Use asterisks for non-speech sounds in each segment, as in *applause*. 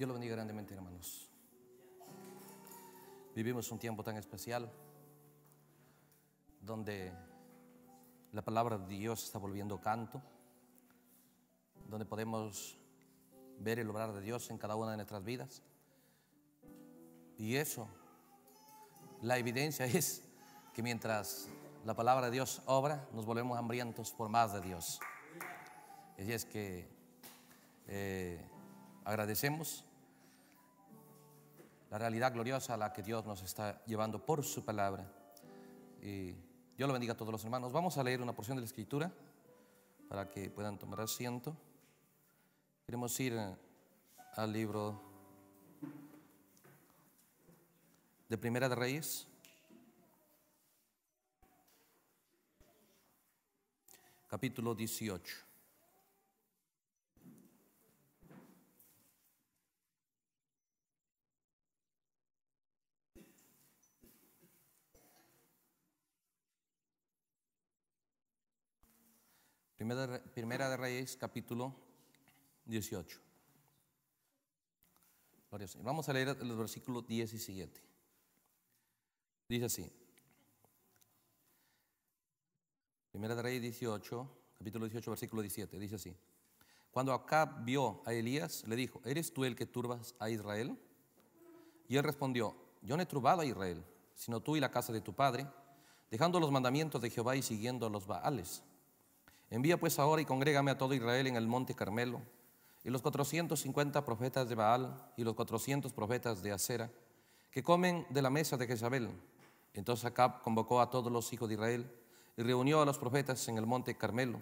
Dios lo bendiga grandemente, hermanos. Vivimos un tiempo tan especial donde la palabra de Dios está volviendo canto, donde podemos ver el obrar de Dios en cada una de nuestras vidas. Y eso, la evidencia es que mientras la palabra de Dios obra, nos volvemos hambrientos por más de Dios. Y es que eh, agradecemos la realidad gloriosa a la que Dios nos está llevando por su palabra. Y Dios lo bendiga a todos los hermanos. Vamos a leer una porción de la escritura para que puedan tomar asiento. Queremos ir eh, al libro de Primera de Reyes. Capítulo 18. Primera, Primera de Reyes, capítulo 18. Vamos a leer los versículos 10 y siguiente. Dice así. Primera de Reyes 18, capítulo 18, versículo 17. Dice así. Cuando Acab vio a Elías, le dijo, ¿eres tú el que turbas a Israel? Y él respondió, yo no he turbado a Israel, sino tú y la casa de tu padre, dejando los mandamientos de Jehová y siguiendo a los Baales. Envía pues ahora y congrégame a todo Israel en el monte Carmelo, y los 450 profetas de Baal y los 400 profetas de Acera, que comen de la mesa de Jezabel. Entonces Acab convocó a todos los hijos de Israel y reunió a los profetas en el monte Carmelo.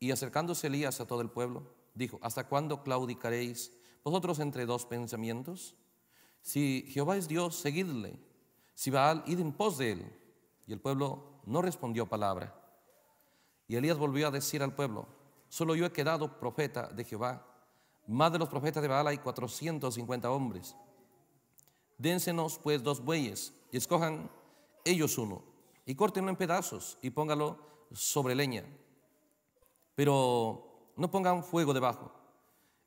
Y acercándose Elías a todo el pueblo, dijo, ¿hasta cuándo claudicaréis vosotros entre dos pensamientos? Si Jehová es Dios, seguidle. Si Baal, id en pos de él. Y el pueblo no respondió palabra. Y Elías volvió a decir al pueblo, solo yo he quedado profeta de Jehová, más de los profetas de Baal hay 450 hombres. Dénsenos pues dos bueyes y escojan ellos uno y córtenlo en pedazos y póngalo sobre leña. Pero no pongan fuego debajo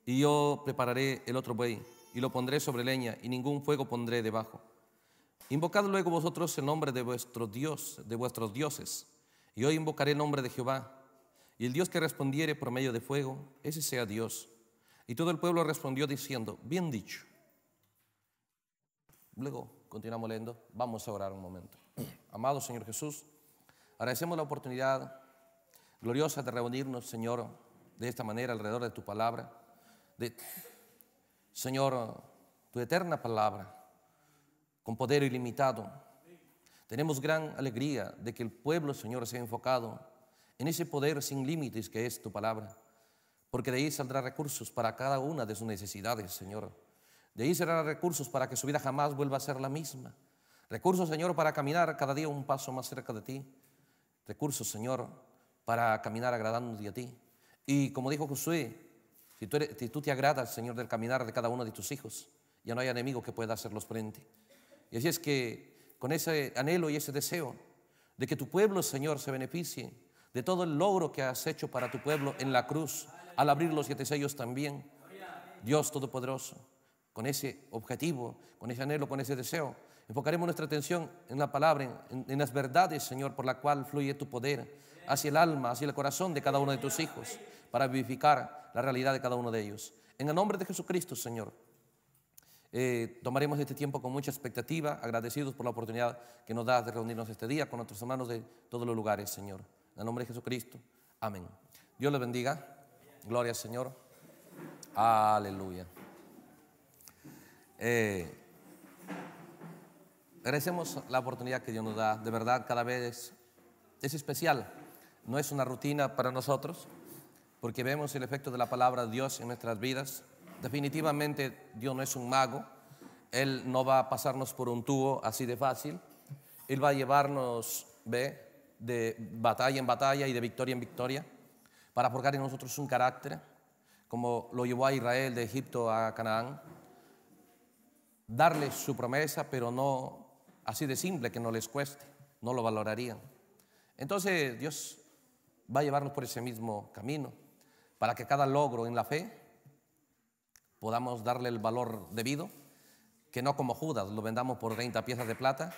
y yo prepararé el otro buey y lo pondré sobre leña y ningún fuego pondré debajo. Invocad luego vosotros el nombre de vuestro Dios, de vuestros dioses y hoy invocaré el nombre de Jehová. Y el Dios que respondiere por medio de fuego, ese sea Dios. Y todo el pueblo respondió diciendo, bien dicho. Luego continuamos leyendo, vamos a orar un momento. Amado Señor Jesús, agradecemos la oportunidad gloriosa de reunirnos, Señor, de esta manera alrededor de tu palabra. De, Señor, tu eterna palabra, con poder ilimitado, tenemos gran alegría de que el pueblo, Señor, se sea enfocado en ese poder sin límites que es tu palabra, porque de ahí saldrán recursos para cada una de sus necesidades, Señor. De ahí saldrán recursos para que su vida jamás vuelva a ser la misma. Recursos, Señor, para caminar cada día un paso más cerca de ti. Recursos, Señor, para caminar agradándote a ti. Y como dijo Josué, si tú, si tú te agradas, Señor, del caminar de cada uno de tus hijos, ya no hay enemigo que pueda hacerlos frente. Y así es que con ese anhelo y ese deseo de que tu pueblo, Señor, se beneficie de todo el logro que has hecho para tu pueblo en la cruz, al abrir los siete sellos también. Dios Todopoderoso, con ese objetivo, con ese anhelo, con ese deseo, enfocaremos nuestra atención en la palabra, en, las verdades, Señor, por la cual fluye tu poder hacia el alma, hacia el corazón de cada uno de tus hijos, para vivificar la realidad de cada uno de ellos. En el nombre de Jesucristo, Señor, eh, tomaremos este tiempo con mucha expectativa, agradecidos por la oportunidad que nos da de reunirnos este día con nuestros hermanos de todos los lugares, Señor. En el nombre de Jesucristo. Amén. Dios le bendiga. Gloria al Señor. Aleluya. Eh, agradecemos la oportunidad que Dios nos da. De verdad, cada vez es especial. No es una rutina para nosotros, porque vemos el efecto de la palabra de Dios en nuestras vidas Definitivamente Dios no es un mago, Él no va a pasarnos por un tubo así de fácil, Él va a llevarnos, ¿ve? de batalla en batalla y de victoria en victoria, para forjar en nosotros un carácter, como lo llevó a Israel de Egipto a Canaán, darles su promesa, pero no así de simple, que no les cueste, no lo valorarían. Entonces Dios va a llevarnos por ese mismo camino, para que cada logro en la fe podamos darle el valor debido, que no como Judas lo vendamos por 30 piezas de plata,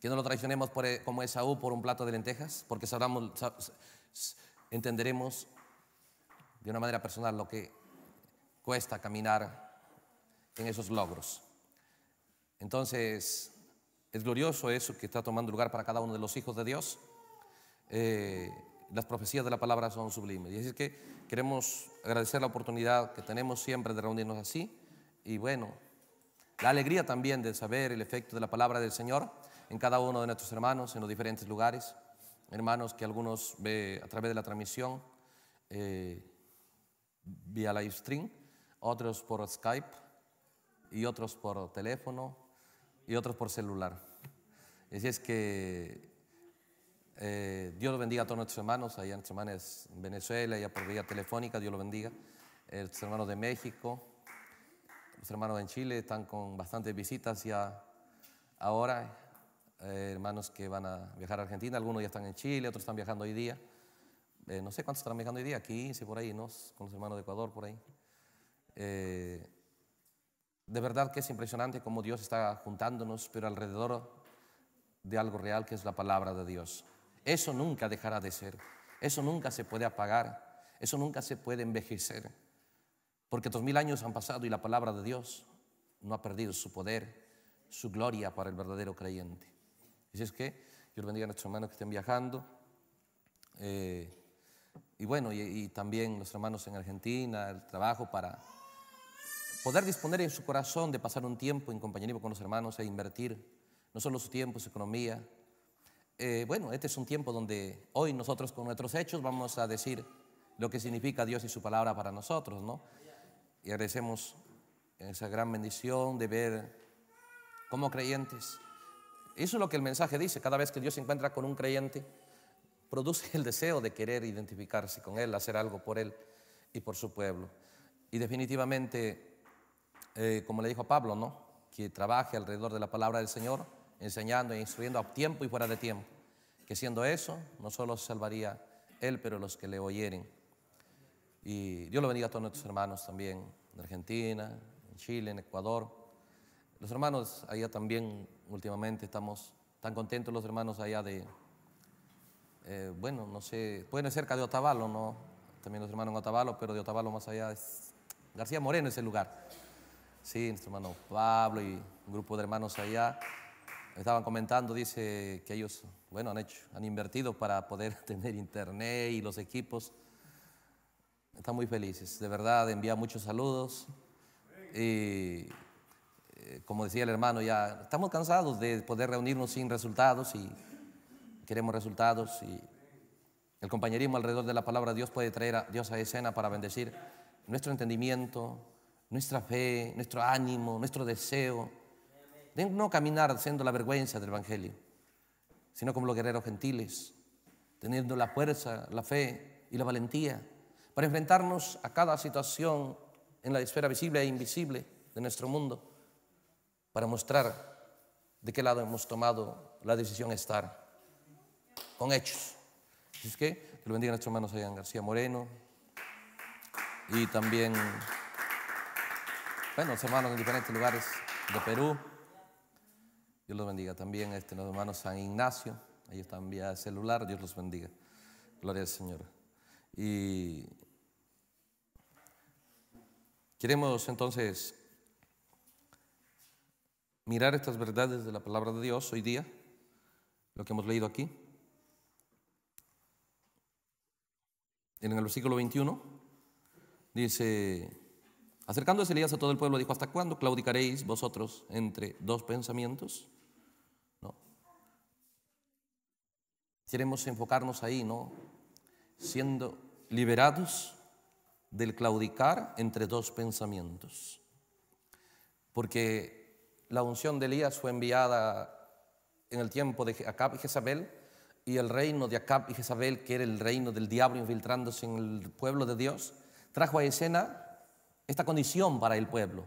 que no lo traicionemos e, como Esaú por un plato de lentejas, porque entenderemos de una manera personal lo que cuesta caminar en esos logros. Entonces, es glorioso eso que está tomando lugar para cada uno de los hijos de Dios. Eh, las profecías de la palabra son sublimes. Y así es que queremos agradecer la oportunidad que tenemos siempre de reunirnos así. Y bueno, la alegría también de saber el efecto de la palabra del Señor en cada uno de nuestros hermanos, en los diferentes lugares. Hermanos que algunos ve a través de la transmisión, eh, vía live stream, otros por Skype y otros por teléfono y otros por celular. Así es que eh, Dios lo bendiga a todos nuestros hermanos, allá nuestros hermanos en Venezuela, allá por vía telefónica, Dios lo bendiga. Eh, los hermanos de México, los hermanos en Chile están con bastantes visitas ya ahora. Eh, hermanos que van a viajar a Argentina, algunos ya están en Chile, otros están viajando hoy día. Eh, no sé cuántos están viajando hoy día, 15 por ahí, ¿no? Con los hermanos de Ecuador por ahí. de verdad que es impresionante cómo Dios está juntándonos, pero alrededor de algo real que es la palabra de Dios. Eso nunca dejará de ser. Eso nunca se puede apagar. Eso nunca se puede envejecer. Porque dos mil años han pasado y la palabra de Dios no ha perdido su poder, su gloria para el verdadero creyente. Así es que Dios bendiga a nuestros hermanos que estén viajando. Eh, y bueno, y, y, también los hermanos en Argentina, el trabajo para poder disponer en su corazón de pasar un tiempo en compañerismo con los hermanos e invertir no solo su tiempo, su economía, eh, bueno, este es un tiempo donde hoy nosotros con nuestros hechos vamos a decir lo que significa Dios y su palabra para nosotros, ¿no? Y agradecemos esa gran bendición de ver como creyentes. Eso es lo que el mensaje dice, cada vez que Dios se encuentra con un creyente, produce el deseo de querer identificarse con Él, hacer algo por Él y por su pueblo. Y definitivamente, eh, como le dijo Pablo, ¿no? que trabaje alrededor de la palabra del Señor, enseñando e instruyendo a tiempo y fuera de tiempo. Que siendo eso, no solo salvaría él, pero los que le oyeren. Y Dios lo bendiga a todos nuestros hermanos también, en Argentina, en Chile, en Ecuador. Los hermanos allá también últimamente estamos tan contentos los hermanos allá de, eh, bueno, no sé, pueden ser cerca de Otavalo, ¿no? También los hermanos en Otavalo, pero de Otavalo más allá es García Moreno ese lugar. Sí, nuestro hermano Pablo y un grupo de hermanos allá estaban comentando, dice que ellos, bueno, han hecho, han invertido para poder *laughs* tener internet y los equipos. Están muy felices, de verdad, envía muchos saludos. Y eh, como decía el hermano, ya estamos cansados de poder reunirnos sin resultados y queremos resultados y el compañerismo alrededor de la palabra de Dios puede traer a Dios a escena para bendecir nuestro entendimiento, nuestra fe, nuestro ánimo, nuestro deseo de no caminar siendo la vergüenza del Evangelio, sino como los guerreros gentiles, teniendo la fuerza, la fe y la valentía para enfrentarnos a cada situación en la esfera visible e invisible de nuestro mundo, para mostrar de qué lado hemos tomado la decisión de estar, con hechos. Así es que, que lo bendiga nuestro nuestros hermanos García Moreno y también, bueno, hermanos en diferentes lugares de Perú. Dios los bendiga también este, nuevo hermanos San Ignacio. ahí está en vía celular. Dios los bendiga. Gloria al Señor. Y queremos entonces mirar estas verdades de la palabra de Dios hoy día, lo que hemos leído aquí. En el versículo 21 dice, acercándose Elías a todo el pueblo, dijo, ¿hasta cuándo claudicaréis vosotros entre dos pensamientos? Queremos enfocarnos ahí, ¿no? Siendo liberados del claudicar entre dos pensamientos. Porque la unción de Elías fue enviada en el tiempo de Acab y Jezabel, y el reino de Acab y Jezabel, que era el reino del diablo infiltrándose en el pueblo de Dios, trajo a escena esta condición para el pueblo.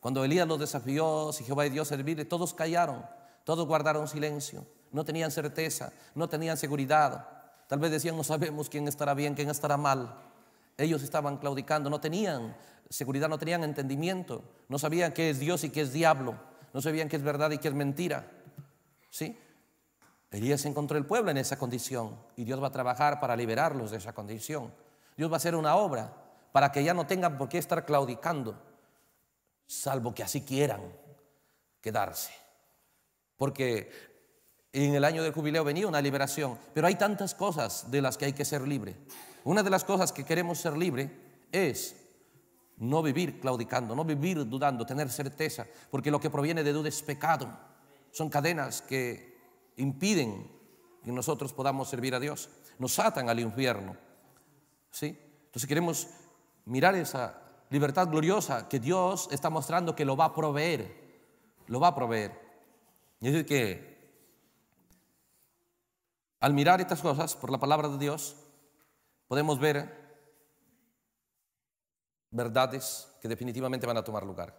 Cuando Elías los desafió, si Jehová y Dios servirle, todos callaron, todos guardaron silencio no tenían certeza, no tenían seguridad. Tal vez decían, no sabemos quién estará bien, quién estará mal. Ellos estaban claudicando, no tenían seguridad, no tenían entendimiento, no sabían qué es Dios y qué es diablo, no sabían qué es verdad y qué es mentira. ¿Sí? Elías encontró el pueblo en esa condición y Dios va a trabajar para liberarlos de esa condición. Dios va a hacer una obra para que ya no tengan por qué estar claudicando, salvo que así quieran quedarse. Porque en el año del jubileo venía una liberación, pero hay tantas cosas de las que hay que ser libre. Una de las cosas que queremos ser libre es no vivir claudicando, no vivir dudando, tener certeza, porque lo que proviene de duda es pecado. Son cadenas que impiden que nosotros podamos servir a Dios, nos atan al infierno. ¿Sí? Entonces queremos mirar esa libertad gloriosa que Dios está mostrando que lo va a proveer, lo va a proveer. Es decir, que al mirar estas cosas por la palabra de Dios, podemos ver verdades que definitivamente van a tomar lugar.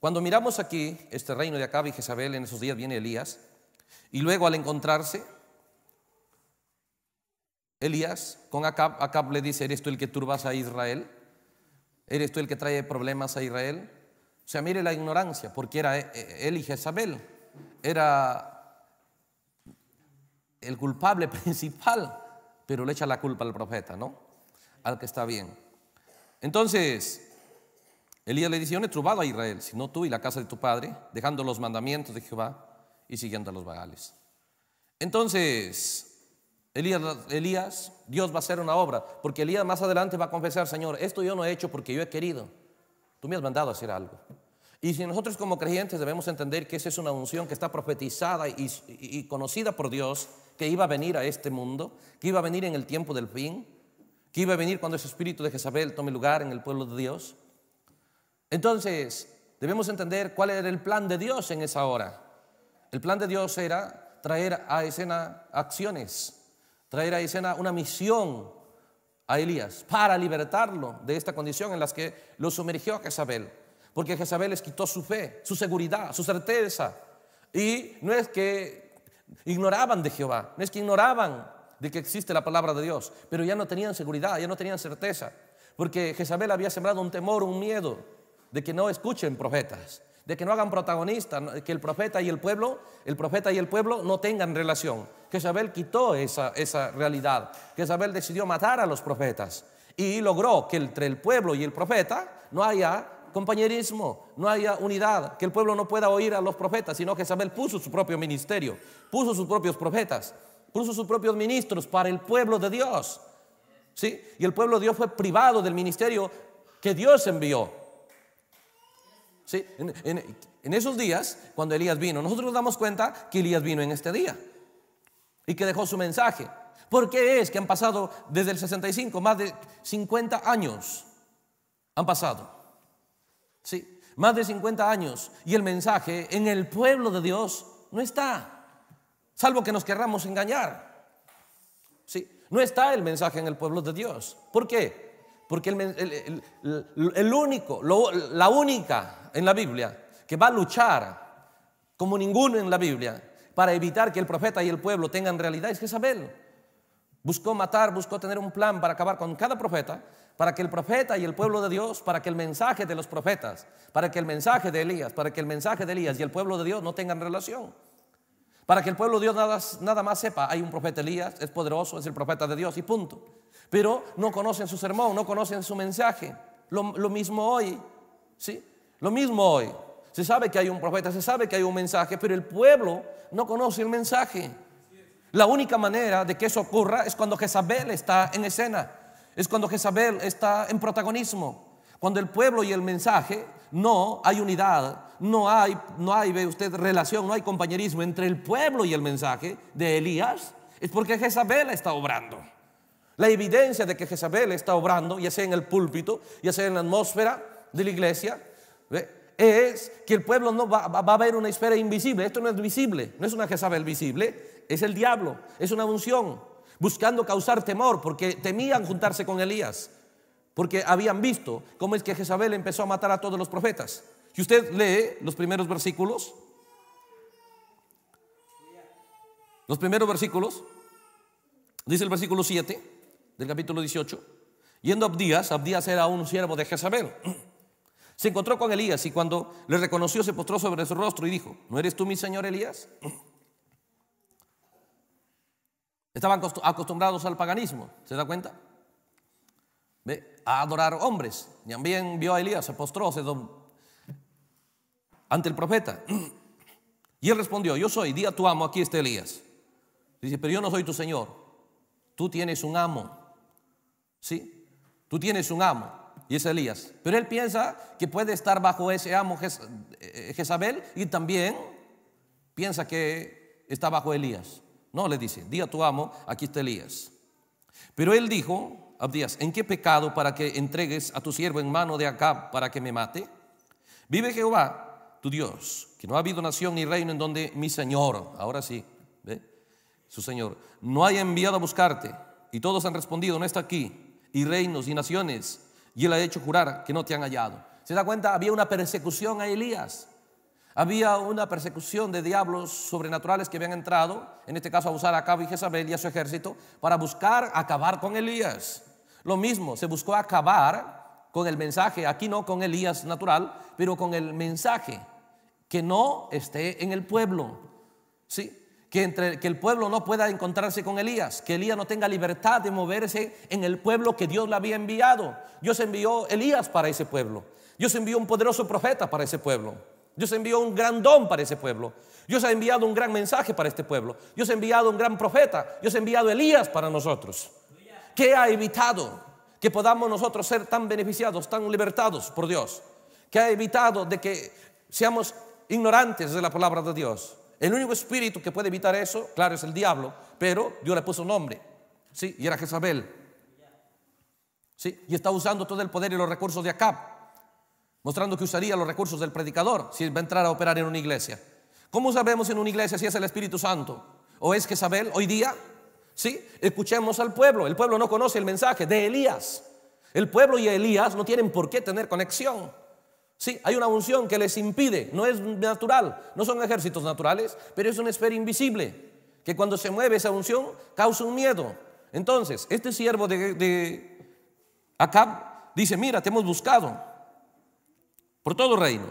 Cuando miramos aquí este reino de Acab y Jezabel, en esos días viene Elías, y luego al encontrarse Elías con Acab, le dice, ¿eres tú el que turbas a Israel? ¿Eres tú el que trae problemas a Israel? O sea, mire la ignorancia, porque era eh, eh, él y Jezabel, era el culpable *laughs* principal, pero le echa la culpa al profeta, ¿no? Al que está bien. Entonces, Elías le dice, yo no he trubado a Israel, sino tú y la casa de tu padre, dejando los mandamientos de Jehová y siguiendo a los vagales. Entonces, Elías, Dios va a hacer una obra, porque Elías más adelante va a confesar, Señor, esto yo no he hecho porque yo he querido. Tú me has mandado a hacer algo. Y si nosotros como creyentes debemos entender que esa es una unción que está profetizada y conocida por Dios, que iba a venir a este mundo, que iba a venir en el tiempo del fin, que iba a venir cuando ese espíritu de Jezabel tome lugar en el pueblo de Dios. Entonces, debemos entender cuál era el plan de Dios en esa hora. El plan de Dios era traer a escena acciones, traer a escena una misión a Elías para libertarlo de esta condición en la que lo sumergió a Jezabel. Porque Jezabel les quitó su fe, su seguridad, su certeza. Y no es que Ignoraban de Jehová. No es que ignoraban de que existe la palabra de Dios, pero ya no tenían seguridad, ya no tenían certeza, porque Jezabel había sembrado un temor, un miedo de que no escuchen profetas, de que no hagan protagonistas, que el profeta y el pueblo, el profeta y el pueblo no tengan relación. Jezabel quitó esa, esa realidad. Jezabel decidió matar a los profetas y logró que entre el pueblo y el profeta no haya compañerismo, no haya unidad, que el pueblo no pueda oír a los profetas, sino que Isabel puso su propio ministerio, puso sus propios profetas, puso sus propios ministros para el pueblo de Dios. ¿Sí? Y el pueblo de Dios fue privado del ministerio que Dios envió. ¿Sí? En, en esos días, cuando Elías vino, nosotros nos damos cuenta que Elías vino en este día y que dejó su mensaje. ¿Por qué es que han pasado desde el 65, más de 50 años? Han pasado. Sí, más de 50 años y el mensaje en el pueblo de Dios no está, salvo que nos querramos engañar. Sí, no está el mensaje en el pueblo de Dios. ¿Por qué? Porque el, único, la única en la Biblia que va a luchar como ninguno en la Biblia para evitar que el profeta y el pueblo tengan realidad es Jezabel. Buscó matar, buscó tener un plan para acabar con cada profeta para que el profeta y el pueblo de Dios, para que el mensaje de los profetas, para que el mensaje de Elías, para que el mensaje de Elías y el pueblo de Dios no tengan relación. Para que el pueblo de Dios nada, nada más sepa, hay un profeta Elías, es poderoso, es el profeta de Dios y punto. Pero no conocen su sermón, no conocen su mensaje. Lo, lo mismo hoy, ¿sí? Lo mismo hoy. Se sabe que hay un profeta, se sabe que hay un mensaje, pero el pueblo no conoce el mensaje. La única manera de que eso ocurra es cuando Jezabel está en escena. Es cuando Jezabel está en protagonismo. Cuando el pueblo y el mensaje no hay unidad, no hay, no hay, ve usted, relación, no hay compañerismo entre el pueblo y el mensaje de Elías, es porque Jezabel está obrando. La evidencia de que Jezabel está obrando, ya sea en el púlpito, ya sea en la atmósfera de la iglesia, es que el pueblo no va, va, a ver una esfera invisible. Esto no es visible, no es una Jezabel visible, es el diablo, es una unción buscando causar temor, porque temían juntarse con Elías, porque habían visto cómo es que Jezabel empezó a matar a todos los profetas. Si usted lee los primeros versículos, los primeros versículos, dice el versículo 7 del capítulo 18, yendo a Abdías, Abdías era un siervo de Jezabel, *clears throat* se encontró con Elías y cuando le reconoció se postró sobre su rostro y dijo, ¿no eres tú mi señor Elías? *clears throat* Estaban acostumbrados al paganismo, ¿se da cuenta? ¿Ve? A adorar hombres. También vio a Elías, se postró, ante el profeta. *clears throat* Y él respondió, yo soy, di a tu amo, aquí está Elías. Dice, pero yo no soy tu Señor. Tú tienes un amo. ¿Sí? Tú tienes un amo. Y es Elías. Pero él piensa que puede estar bajo ese amo eh, Jezabel y también piensa que está bajo Elías. No, le dice, di a tu amo, aquí está Elías. Pero él dijo, Abdías, ¿en qué pecado para que entregues a tu siervo en mano de acá para que me mate? Vive Jehová, tu Dios, que no ha habido nación ni reino en donde mi Señor, ahora sí, ¿ve? su Señor, no haya enviado a buscarte. Y todos han respondido, no está aquí, y reinos y naciones, y él ha hecho jurar que no te han hallado. ¿Se da cuenta? Había una persecución a Elías. Había una persecución de diablos sobrenaturales que habían entrado, en este caso a usar a Cabo y Jezabel y a su ejército, para buscar acabar con Elías. Lo mismo, se buscó acabar con el mensaje, aquí no con Elías natural, pero con el mensaje que no esté en el pueblo. ¿Sí? Que, entre, que el pueblo no pueda encontrarse con Elías, que Elías no tenga libertad de moverse en el pueblo que Dios le había enviado. Dios envió Elías para ese pueblo. Dios envió un poderoso profeta para ese pueblo. Dios envió un gran don para ese pueblo. Dios ha enviado un gran mensaje para este pueblo. Dios ha enviado un gran profeta. Dios ha enviado Elías para nosotros. ¿Qué ha evitado que podamos nosotros ser tan beneficiados, tan libertados por Dios? que ha evitado de que seamos ignorantes de la palabra de Dios? El único espíritu que puede evitar eso, claro, es el diablo, pero Dios le puso un nombre. Sí, y era Jezabel. Sí, y está usando todo el poder y los recursos de Acab mostrando que usaría los recursos del predicador si va a entrar a operar en una iglesia. ¿Cómo sabemos en una iglesia si es el Espíritu Santo o es que Jezabel hoy día? Sí, escuchemos al pueblo. El pueblo no conoce el mensaje de Elías. El pueblo y Elías no tienen por qué tener conexión. Sí, hay una unción que les impide, no es natural, no son ejércitos naturales, pero es una esfera invisible, que cuando se mueve esa unción causa un miedo. Entonces, este siervo de, de Acab dice, mira, te hemos buscado, por todo reino.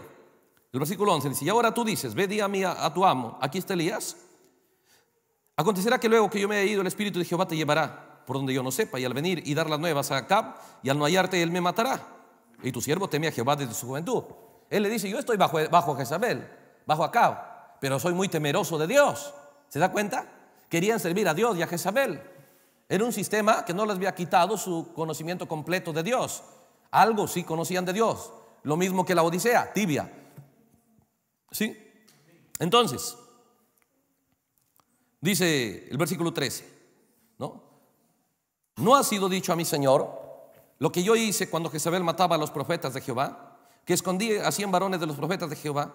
El versículo 11 dice, y ahora tú dices, ve, día a, mí, a, tu amo, aquí está Elías. Acontecerá que luego que yo me haya ido, el Espíritu de Jehová te llevará por donde yo no sepa, y al venir y dar las nuevas a Acab, y al no hallarte, él me matará. Y tu siervo temía a Jehová desde su juventud. Él le dice, yo estoy bajo, bajo Jezabel, bajo Acab, pero soy muy temeroso de Dios. ¿Se da cuenta? Querían servir a Dios y a Jezabel. Era un sistema que no les había quitado su conocimiento completo de Dios. Algo sí conocían de Dios, lo mismo que la Odisea, tibia. ¿Sí? Entonces, dice el versículo 13, ¿no? No ha sido dicho a mi Señor lo que yo hice cuando Jezebel mataba a los profetas de Jehová, que escondí a 100 varones de los profetas de Jehová,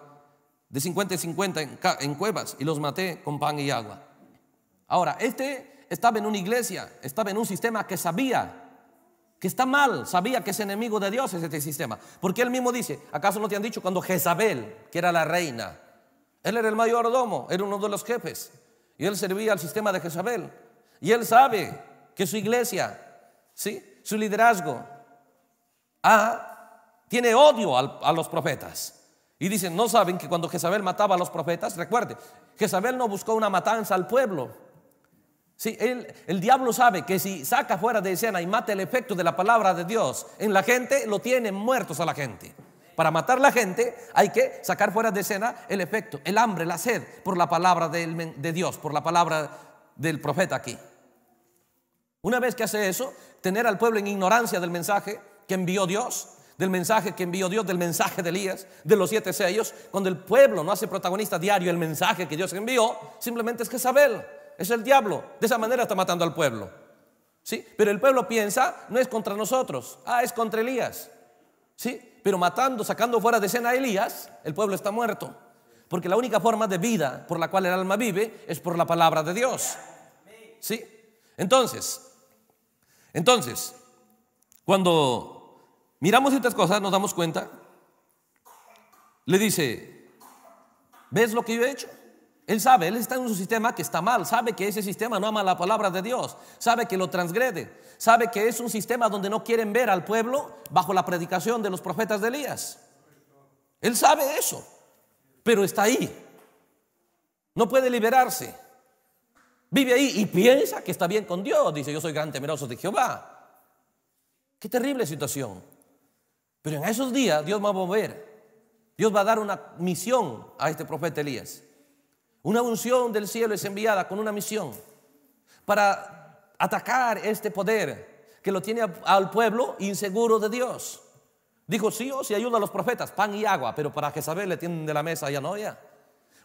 de 50 y 50 en, en cuevas, y los maté con pan y agua. Ahora, este estaba en una iglesia, estaba en un sistema que sabía que está mal, sabía que es enemigo de Dios es este sistema. Porque él mismo dice, ¿acaso no te han dicho cuando Jezabel, que era la reina, él era el mayordomo, era uno de los jefes, y él servía al sistema de Jezabel? Y él sabe que su iglesia, ¿sí? su liderazgo, ah, tiene odio a los profetas. Y dicen, no saben que cuando Jezabel mataba a los profetas, recuerde, Jezabel no buscó una matanza al pueblo, el diablo sabe que si saca fuera de escena y mata el efecto de la palabra de Dios en la gente, lo tiene muertos a la gente. Para matar a la gente hay que sacar fuera de escena el efecto, el hambre, la sed por la palabra de, de Dios, por la palabra del profeta aquí. Una vez que hace eso, tener al pueblo en ignorancia del mensaje que envió Dios, del mensaje que envió Dios, del mensaje de Elías, de los siete sellos, cuando el pueblo no hace protagonista diario el mensaje que Dios envió, simplemente es que Jezabel. Es el diablo. De esa manera está matando al pueblo. ¿Sí? Pero el pueblo piensa, no es contra nosotros, ah, es contra Elías. ¿Sí? Pero matando, sacando fuera de escena a Elías, el pueblo está muerto. Porque la única forma de vida por la cual el alma vive es por la palabra de Dios. ¿Sí? Entonces, entonces, cuando miramos estas cosas nos damos cuenta, le dice, ¿ves lo que yo he hecho? Él sabe, él está en un sistema que está mal, sabe que ese sistema no ama la palabra de Dios, sabe que lo transgrede, sabe que es un sistema donde no quieren ver al pueblo bajo la predicación de los profetas de Elías. Él sabe eso, pero está ahí. No puede liberarse. Vive ahí y piensa que está bien con Dios. Dice, yo soy gran temeroso de Jehová. Qué terrible situación. Pero en esos días Dios va a volver, Dios va a dar una misión a este profeta Elías. Una unción del cielo es enviada con una misión para atacar este poder que lo tiene al pueblo inseguro de Dios. Dijo, sí, o oh, si ayuda a los profetas, pan y agua, pero para Jezabel le tiende de la mesa ya no ya.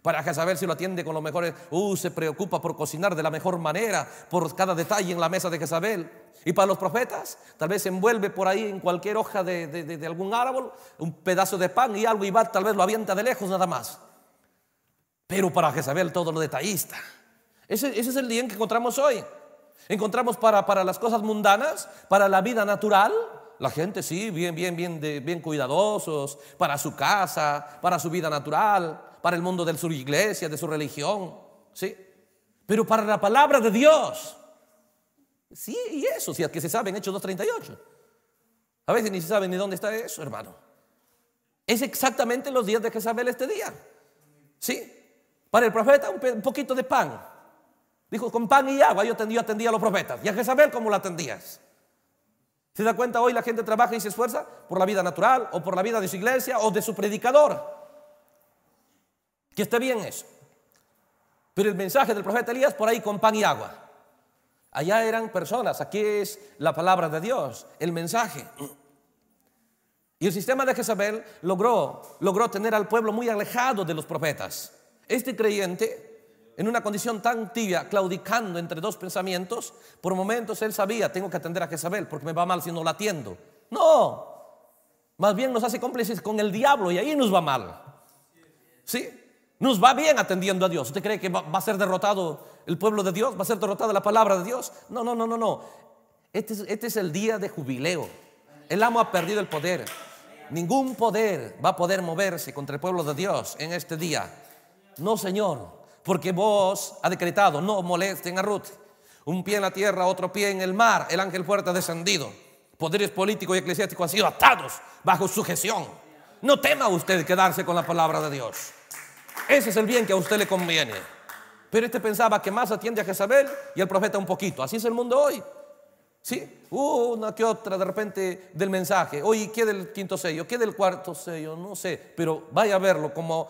Para Jezabel si lo atiende con lo mejores, uh, se preocupa por cocinar de la mejor manera, por cada detalle en la mesa de Jezabel. Y para los profetas, tal vez envuelve por ahí en cualquier hoja de algún árbol un pedazo de pan y algo y va, tal vez lo avienta de lejos nada más. Pero para Jezabel todo lo detallista. Ese, es el día en que encontramos hoy. Encontramos para, para, las cosas mundanas, para la vida natural. La gente sí, bien, bien, bien, bien cuidadosos, para su casa, para su vida natural, para el mundo de su iglesia, de su religión. ¿sí? Pero para la palabra de Dios. Sí, y eso, si es que se sabe en Hechos 2.38. A veces ni se sabe ni dónde está eso, hermano. Es exactamente los días de Jezabel este día. ¿Sí? Para el profeta un poquito de pan. Dijo, con pan y agua yo atendía, a los profetas. Y a Jezabel cómo la atendías. ¿Se da cuenta? Hoy la gente trabaja y se esfuerza por la vida natural o por la vida de su iglesia o de su predicador. Que esté bien eso. Pero el mensaje del profeta Elías por ahí con pan y agua. Allá eran personas, aquí es la palabra de Dios, el mensaje. Y el sistema de Jezabel logró, logró tener al pueblo muy alejado de los profetas. Este creyente, en una condición tan tibia, claudicando entre dos pensamientos, por momentos él sabía, tengo que atender a Jezabel porque me va mal si no la atiendo. No, más bien nos hace cómplices con el diablo y ahí nos va mal. ¿Sí? Nos va bien atendiendo a Dios. ¿Usted cree que va, a ser derrotado el pueblo de Dios? ¿Va a ser derrotada la palabra de Dios? No, no, no, no, no. Este, este es el día de jubileo. El amo ha perdido el poder. Ningún poder va a poder moverse contra el pueblo de Dios en este día no Señor, porque vos ha decretado, no molesten a Ruth. Un pie en la tierra, otro pie en el mar, el ángel fuerte ha descendido. Poderes políticos y eclesiásticos han sido atados bajo sujeción. No tema usted quedarse con la palabra de Dios. Ese es el bien que a usted le conviene. Pero este pensaba que más atiende a Jezabel y al profeta un poquito. Así es el mundo hoy. ¿Sí? una que otra de repente del mensaje. Oye, ¿qué del quinto sello? ¿Qué del cuarto sello? No sé. Pero vaya a verlo como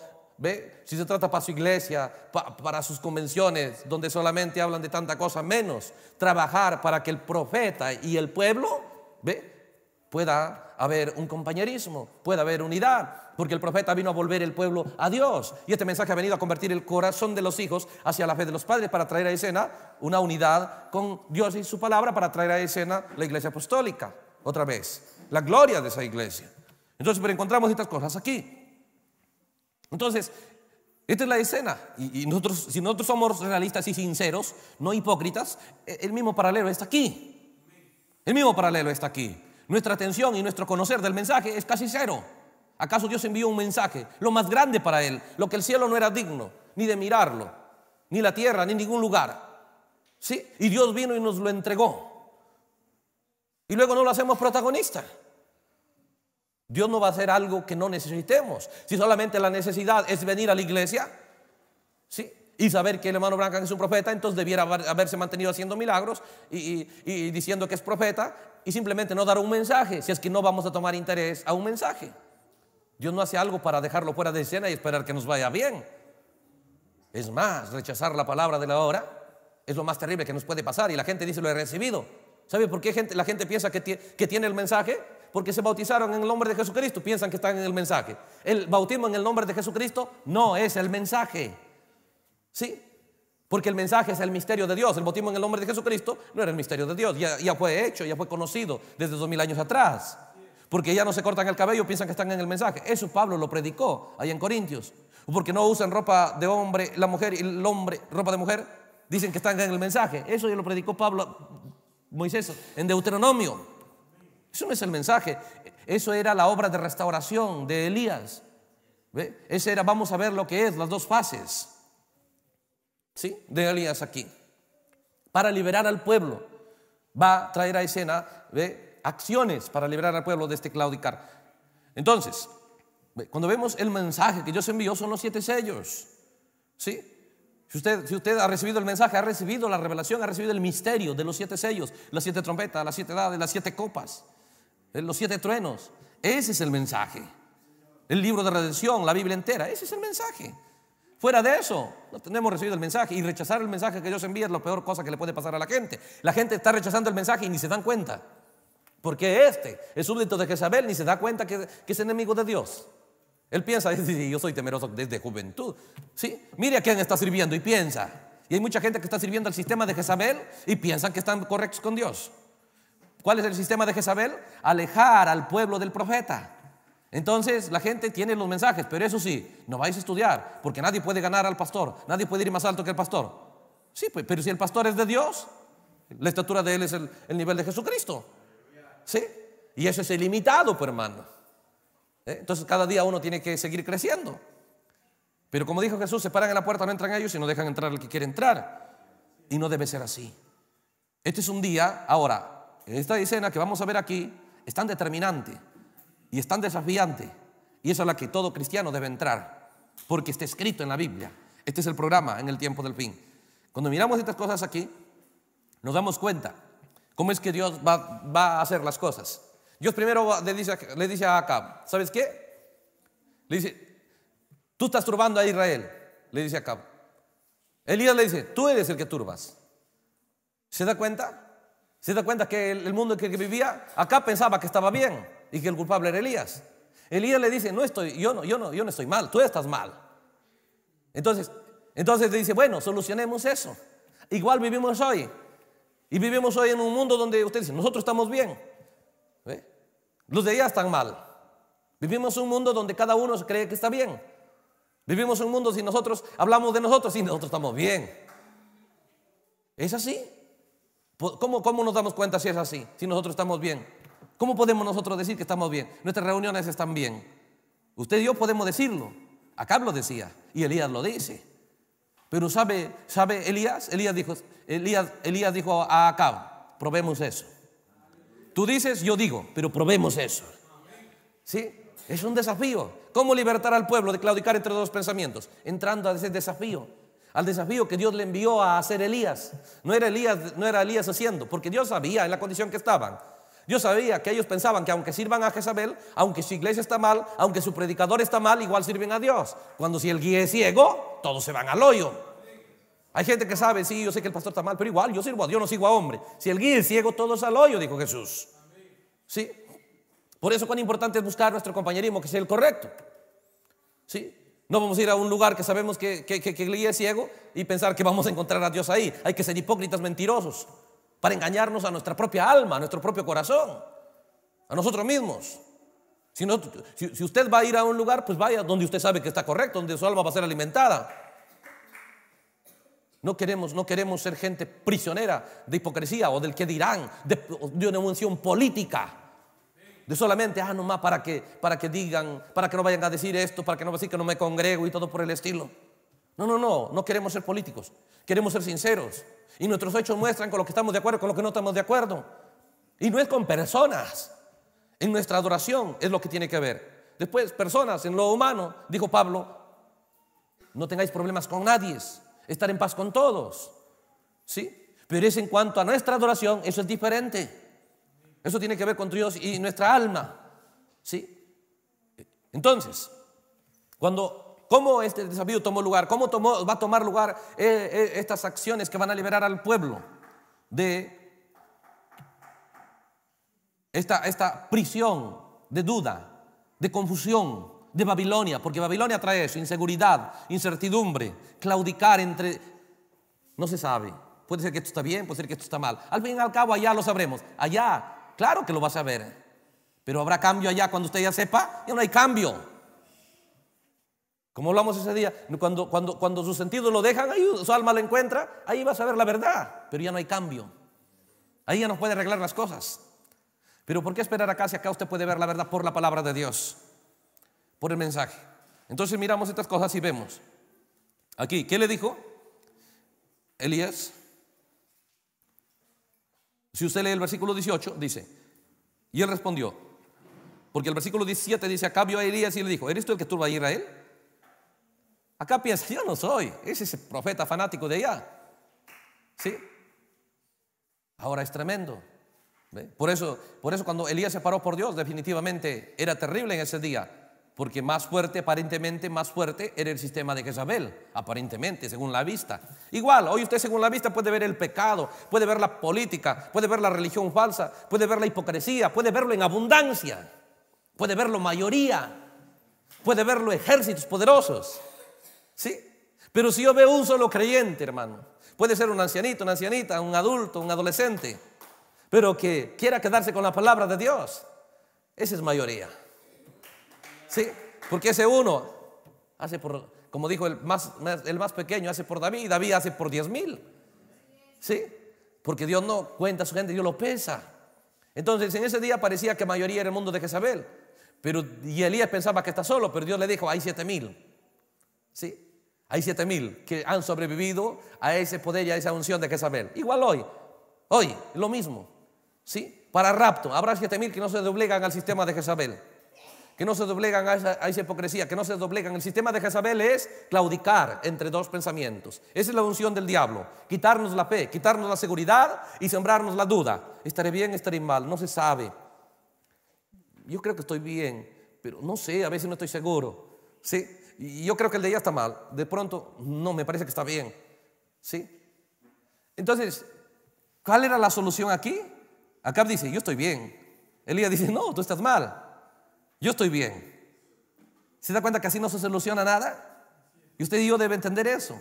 si se trata para su iglesia, para sus convenciones, donde solamente hablan de tanta cosa, menos trabajar para que el profeta y el pueblo, ¿ve? Pueda haber un compañerismo, pueda haber unidad, porque el profeta vino a volver el pueblo a Dios. Y este mensaje ha venido a convertir el corazón de los hijos hacia la fe de los padres para traer a escena una unidad con Dios y su palabra, para traer a escena la iglesia apostólica, otra vez, la gloria de esa iglesia. Entonces, pero encontramos estas cosas aquí. Entonces, esta es la escena. Y, nosotros, si nosotros somos realistas y sinceros, no hipócritas, e, el mismo paralelo está aquí. El mismo paralelo está aquí. Nuestra atención y nuestro conocer del mensaje es casi cero. ¿Acaso Dios envió un mensaje, lo más grande para él, lo que el cielo no era digno, ni de mirarlo, ni la tierra, ni ningún lugar? ¿Sí? Y Dios vino y nos lo entregó. Y luego no lo hacemos protagonista. Dios no va a hacer algo que no necesitemos. Si solamente la necesidad es venir a la iglesia, ¿sí? Y saber que el hermano Branca es un profeta, entonces debiera haberse mantenido haciendo milagros y, diciendo que es profeta y simplemente no dar un mensaje, si es que no vamos a tomar interés a un mensaje. Dios no hace algo para dejarlo fuera de escena y esperar que nos vaya bien. Es más, rechazar la palabra de la hora es lo más terrible que nos puede pasar y la gente dice lo he recibido. ¿Sabe por qué la gente piensa que, que tiene el mensaje? porque se bautizaron en el nombre de Jesucristo, piensan que están en el mensaje. El bautismo en el nombre de Jesucristo no es el mensaje. ¿Sí? Porque el mensaje es el misterio de Dios. El bautismo en el nombre de Jesucristo no era el misterio de Dios. Ya, fue hecho, ya fue conocido desde dos mil años atrás. Porque ya no se cortan el cabello, piensan que están en el mensaje. Eso Pablo lo predicó ahí en Corintios. Porque no usan ropa de hombre, la mujer y el hombre, ropa de mujer. Dicen que están en el mensaje. Eso ya lo predicó Pablo Moisés en Deuteronomio. Eso no es el mensaje. Eso era la obra de restauración de Elías. era, vamos a ver lo que es, las dos fases. ¿Sí? De Elías aquí. Para liberar al pueblo. Va a traer a escena acciones para liberar al pueblo de este claudicar. Entonces, cuando vemos el mensaje que Dios envió, son los siete sellos. ¿Sí? Si usted, ha recibido el mensaje, ha recibido la revelación, ha recibido el misterio de los siete sellos, las siete trompetas, las siete edades, las siete copas los siete truenos. Ese es el mensaje. El libro de redención, la Biblia entera, ese es el mensaje. Fuera de eso, no tenemos recibido el mensaje y rechazar el mensaje que Dios envía es la peor cosa que le puede pasar a la gente. La gente está rechazando el mensaje y ni se dan cuenta. Porque este el súbdito de Jezabel, ni se da cuenta que, es enemigo de Dios. Él piensa, *laughs* yo soy temeroso desde juventud. ¿Sí? Mire a quién está sirviendo y piensa. Y hay mucha gente que está sirviendo al sistema de Jezabel y piensan que están correctos con Dios. ¿Cuál es el sistema de Jezabel? Alejar al pueblo del profeta. Entonces la gente tiene los mensajes, pero eso sí, no vais a estudiar, porque nadie puede ganar al pastor, nadie puede ir más alto que el pastor. Sí, pues, pero si el pastor es de Dios, la estatura de él es el, nivel de Jesucristo. ¿Sí? Y eso es ilimitado, pues, hermano. ¿Eh? Entonces cada día uno tiene que seguir creciendo. Pero como dijo Jesús, se paran en la puerta, no entran ellos y no dejan entrar al que quiere entrar. Y no debe ser así. Este es un día, ahora, en esta escena que vamos a ver aquí, es tan determinante y es tan desafiante. Y es a la que todo cristiano debe entrar, porque está escrito en la Biblia. Este es el programa en el tiempo del fin. Cuando miramos estas cosas aquí, nos damos cuenta cómo es que Dios va, a hacer las cosas. Dios primero le dice, le dice a Acab, ¿sabes qué? Le dice, tú estás turbando a Israel, le dice a Acab. Elías le dice, tú eres el que turbas. ¿Se da cuenta? ¿Se da cuenta que el, mundo en que vivía, acá pensaba que estaba bien y que el culpable era Elías? Elías le dice, no estoy, yo no, yo no, yo no estoy mal, tú estás mal. Entonces, entonces le dice, bueno, solucionemos eso. Igual vivimos hoy. Y vivimos hoy en un mundo donde usted dice, nosotros estamos bien. Los de allá están mal. Vivimos un mundo donde cada uno cree que está bien. Vivimos un mundo si nosotros hablamos de nosotros y nosotros estamos bien. ¿Es así? ¿Cómo, nos damos cuenta si es así? Si nosotros estamos bien. ¿Cómo podemos nosotros decir que estamos bien? Nuestras reuniones están bien. Usted y yo podemos decirlo. Acab lo decía y Elías lo dice. Pero ¿sabe, sabe Elías? Elías dijo, Elías, Elías dijo a Acab, probemos eso. Tú dices, yo digo, pero probemos eso. ¿Sí? Es un desafío. ¿Cómo libertar al pueblo de claudicar entre dos pensamientos? Entrando a ese desafío al desafío que Dios le envió a hacer Elías. No era Elías, no era Elías haciendo, porque Dios sabía en la condición que estaban. Dios sabía que ellos pensaban que aunque sirvan a Jezabel, aunque su iglesia está mal, aunque su predicador está mal, igual sirven a Dios. Cuando si el guía es ciego, todos se van al hoyo. Hay gente que sabe, sí, yo sé que el pastor está mal, pero igual yo sirvo a Dios, no sigo a hombre. Si el guía es ciego, todos al hoyo, dijo Jesús. ¿Sí? Por eso cuán importante es buscar nuestro compañerismo, que sea el correcto. ¿Sí? No vamos a ir a un lugar que sabemos que, que, que, es ciego y pensar que vamos a encontrar a Dios ahí. Hay que ser hipócritas mentirosos para engañarnos a nuestra propia alma, a nuestro propio corazón, a nosotros mismos. Si, si, usted va a ir a un lugar, pues vaya donde usted sabe que está correcto, donde su alma va a ser alimentada. No queremos, no queremos ser gente prisionera de hipocresía o del que dirán, de, una emoción política de solamente, ah, nomás para que, para que digan, para que no vayan a decir esto, para que no decir que no me congrego y todo por el estilo. No, no, no, no queremos ser políticos, queremos ser sinceros. Y nuestros hechos muestran con lo que estamos de acuerdo, con lo que no estamos de acuerdo. Y no es con personas, en nuestra adoración es lo que tiene que ver. Después, personas, en lo humano, dijo Pablo, no tengáis problemas con nadie, estar en paz con todos. ¿Sí? Pero es en cuanto a nuestra adoración, eso es diferente. Eso tiene que ver con Dios y nuestra alma. ¿Sí? Entonces, cuando, ¿cómo este desafío tomó lugar? ¿Cómo va a tomar lugar eh, eh, estas acciones que van a liberar al pueblo de esta, esta prisión de duda, de confusión, de Babilonia? Porque Babilonia trae eso, inseguridad, incertidumbre, claudicar entre... No se sabe. Puede ser que esto está bien, puede ser que esto está mal. Al fin y al cabo allá lo sabremos. Allá Claro que lo vas a ver. ¿eh? Pero habrá cambio allá cuando usted ya sepa, ya no hay cambio. Como hablamos ese día, cuando, cuando, cuando sus sentidos lo dejan, ahí su alma lo encuentra, ahí vas a ver la verdad, pero ya no hay cambio. Ahí ya no puede arreglar las cosas. Pero ¿por qué esperar acá si acá usted puede ver la verdad por la palabra de Dios? Por el mensaje. Entonces miramos estas cosas y vemos. Aquí, ¿qué le dijo Elías? Si usted lee el versículo 18, dice, y él respondió, porque el versículo 17 dice, acá vio a Elías y le dijo, ¿eres tú el que turba a Israel? Acá piensa, yo no soy, es ese profeta fanático de allá. ¿Sí? Ahora es tremendo. Por, eso, por eso cuando Elías se paró por Dios, definitivamente era terrible en ese día porque más fuerte, aparentemente, más fuerte era el sistema de Jezabel, aparentemente, según la vista. Igual, hoy usted según la vista puede ver el pecado, puede ver la política, puede ver la religión falsa, puede ver la hipocresía, puede verlo en abundancia, puede verlo mayoría, puede verlo ejércitos poderosos. ¿Sí? Pero si yo veo un solo creyente, hermano, puede ser un ancianito, una ancianita, un adulto, un adolescente, pero que quiera quedarse con la palabra de Dios, esa es mayoría. Sí, porque ese uno hace por, como dijo el más, el más pequeño, hace por David y David hace por diez mil. Sí, porque Dios no cuenta a su gente, Dios lo pesa. Entonces en ese día parecía que mayoría era el mundo de Jezabel. Pero, y Elías pensaba que está solo, pero Dios le dijo, hay siete mil. ¿Sí? Hay siete mil que han sobrevivido a ese poder y a esa unción de Jezabel. Igual hoy, hoy, lo mismo. ¿Sí? Para rapto, habrá siete mil que no se doblegan al sistema de Jezabel que no se doblegan a esa, hipocresía, que no se doblegan. El sistema de Jezabel es claudicar entre dos pensamientos. Esa es la unción del diablo, quitarnos la fe, quitarnos la seguridad y sembrarnos la duda. Estaré bien, estaré mal, no se sabe. Yo creo que estoy bien, pero no sé, a veces no estoy seguro. ¿Sí? Y yo creo que el de ella está mal. De pronto, no, me parece que está bien. ¿Sí? Entonces, ¿cuál era la solución aquí? Acab dice, yo estoy bien. Elías dice, no, tú estás mal. Yo estoy bien. ¿Se da cuenta que así no se soluciona nada? Y usted y yo debe entender eso.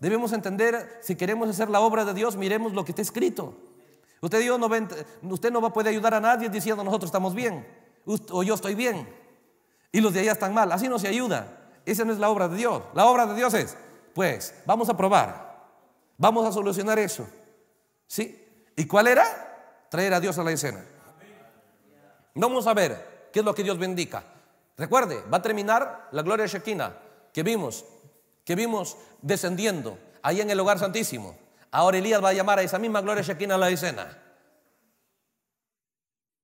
Debemos entender, si queremos hacer la obra de Dios, miremos lo que está escrito. Usted y no, usted no va a ayudar a nadie diciendo nosotros estamos bien o yo estoy bien y los de allá están mal. Así no se ayuda. Esa no es la obra de Dios. La obra de Dios es, pues, vamos a probar. Vamos a solucionar eso. ¿Sí? ¿Y cuál era? Traer a Dios a la escena. Vamos a ver ¿Qué es lo que Dios bendiga? Recuerde, va a terminar la gloria de Shekinah que vimos, que vimos descendiendo ahí en el hogar santísimo. Ahora Elías va a llamar a esa misma gloria Shekinah a la escena.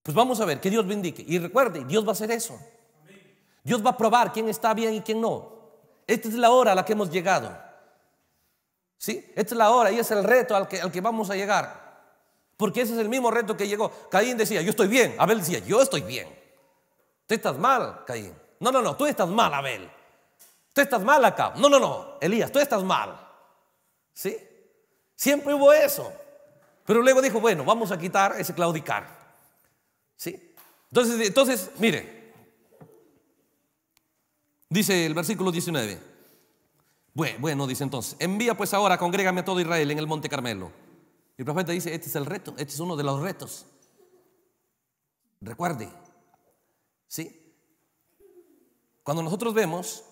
Pues vamos a ver que Dios bendique. Y recuerde, Dios va a hacer eso. Dios va a probar quién está bien y quién no. Esta es la hora a la que hemos llegado. ¿Sí? Esta es la hora y es el reto al que, al que vamos a llegar. Porque ese es el mismo reto que llegó. Caín decía, yo estoy bien. Abel decía, yo estoy bien. Tú estás mal, Caín. No, no, no, tú estás mal, Abel. Tú estás mal, acá. No, no, no, Elías, tú estás mal. ¿Sí? Siempre hubo eso. Pero luego dijo, bueno, vamos a quitar ese claudicar. ¿Sí? Entonces, entonces mire, dice el versículo 19. Bueno, bueno, dice entonces, envía pues ahora, congrégame a todo Israel en el monte Carmelo. Y el profeta dice, este es el reto, este es uno de los retos. Recuerde, ¿Sí? Cuando nosotros vemos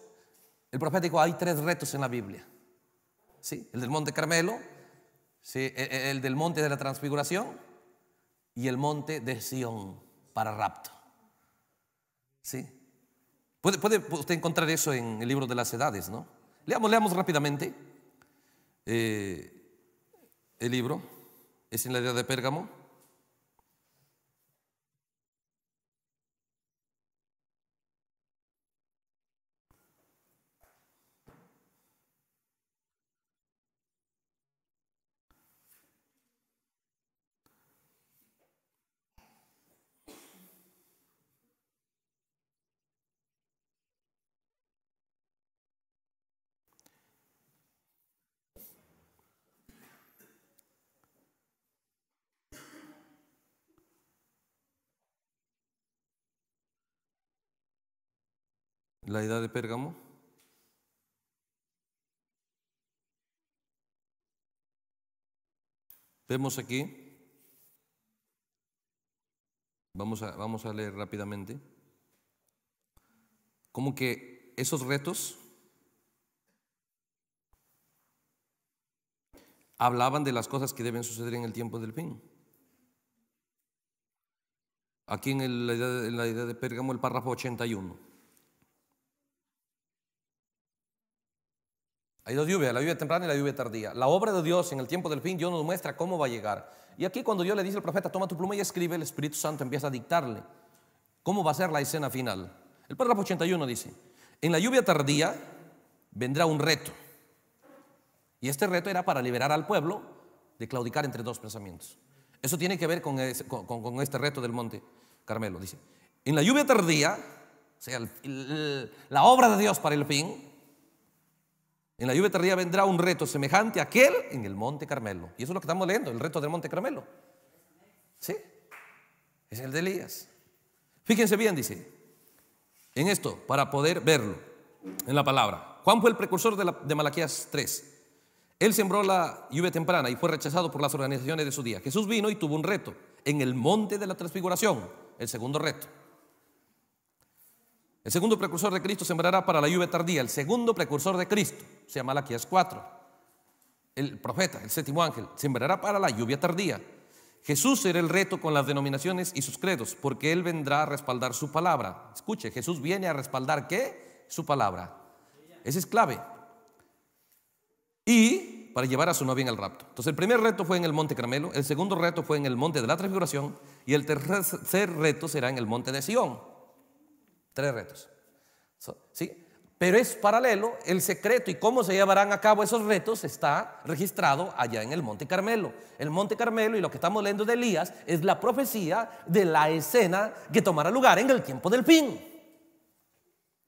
el profético, hay tres retos en la Biblia. ¿Sí? El del monte Carmelo, ¿sí? E, e, el, del monte de la transfiguración y el monte de Sión para rapto. ¿Sí? Puede, usted encontrar eso en el libro de las edades, ¿no? Leamos, leamos rápidamente eh, el libro. Es en la edad de Pérgamo. la edad de Pérgamo? Vemos aquí, vamos a, vamos a leer rápidamente, como que esos retos hablaban de las cosas que deben suceder en el tiempo del fin. Aquí en, en la idea de Pérgamo, el párrafo 81. Hay dos lluvias, la lluvia temprana y la lluvia tardía. La obra de Dios en el tiempo del fin, Dios nos muestra cómo va a llegar. Y aquí cuando Dios le dice al profeta, toma tu pluma y escribe, el Espíritu Santo empieza a dictarle cómo va a ser la escena final. El párrafo 81 dice, en la lluvia tardía vendrá un reto. Y este reto era para liberar al pueblo de claudicar entre dos pensamientos. Eso tiene que ver con, este reto del monte Carmelo. Dice, en la lluvia tardía, o sea, la obra de Dios para el fin, en la lluvia tardía vendrá un reto semejante a aquel en el Monte Carmelo. Y eso es lo que estamos leyendo, el reto del Monte Carmelo. ¿Sí? Es el de Elías. Fíjense bien, dice, en esto, para poder verlo, en la palabra. Juan fue el precursor de, Malaquías 3. Él sembró la lluvia temprana y fue rechazado por las organizaciones de su día. Jesús vino y tuvo un reto en el monte de la transfiguración, el segundo reto. El segundo precursor de Cristo sembrará para la lluvia tardía. El segundo precursor de Cristo, se llama Malaquías 4. El profeta, el séptimo ángel, sembrará para la lluvia tardía. Jesús será el reto con las denominaciones y sus credos, porque Él vendrá a respaldar su palabra. Escuche, Jesús viene a respaldar qué? Su palabra. Esa es clave. Y para llevar a su novia en el rapto. Entonces, el primer reto fue en el monte Carmelo, el segundo reto fue en el monte de la transfiguración, y el tercer reto será en el monte de Sión. Tres retos. ¿Sí? Pero es paralelo el secreto y cómo se llevarán a cabo esos retos está registrado allá en el Monte Carmelo. El Monte Carmelo y lo que estamos leyendo de Elías es la profecía de la escena que tomará lugar en el tiempo del fin.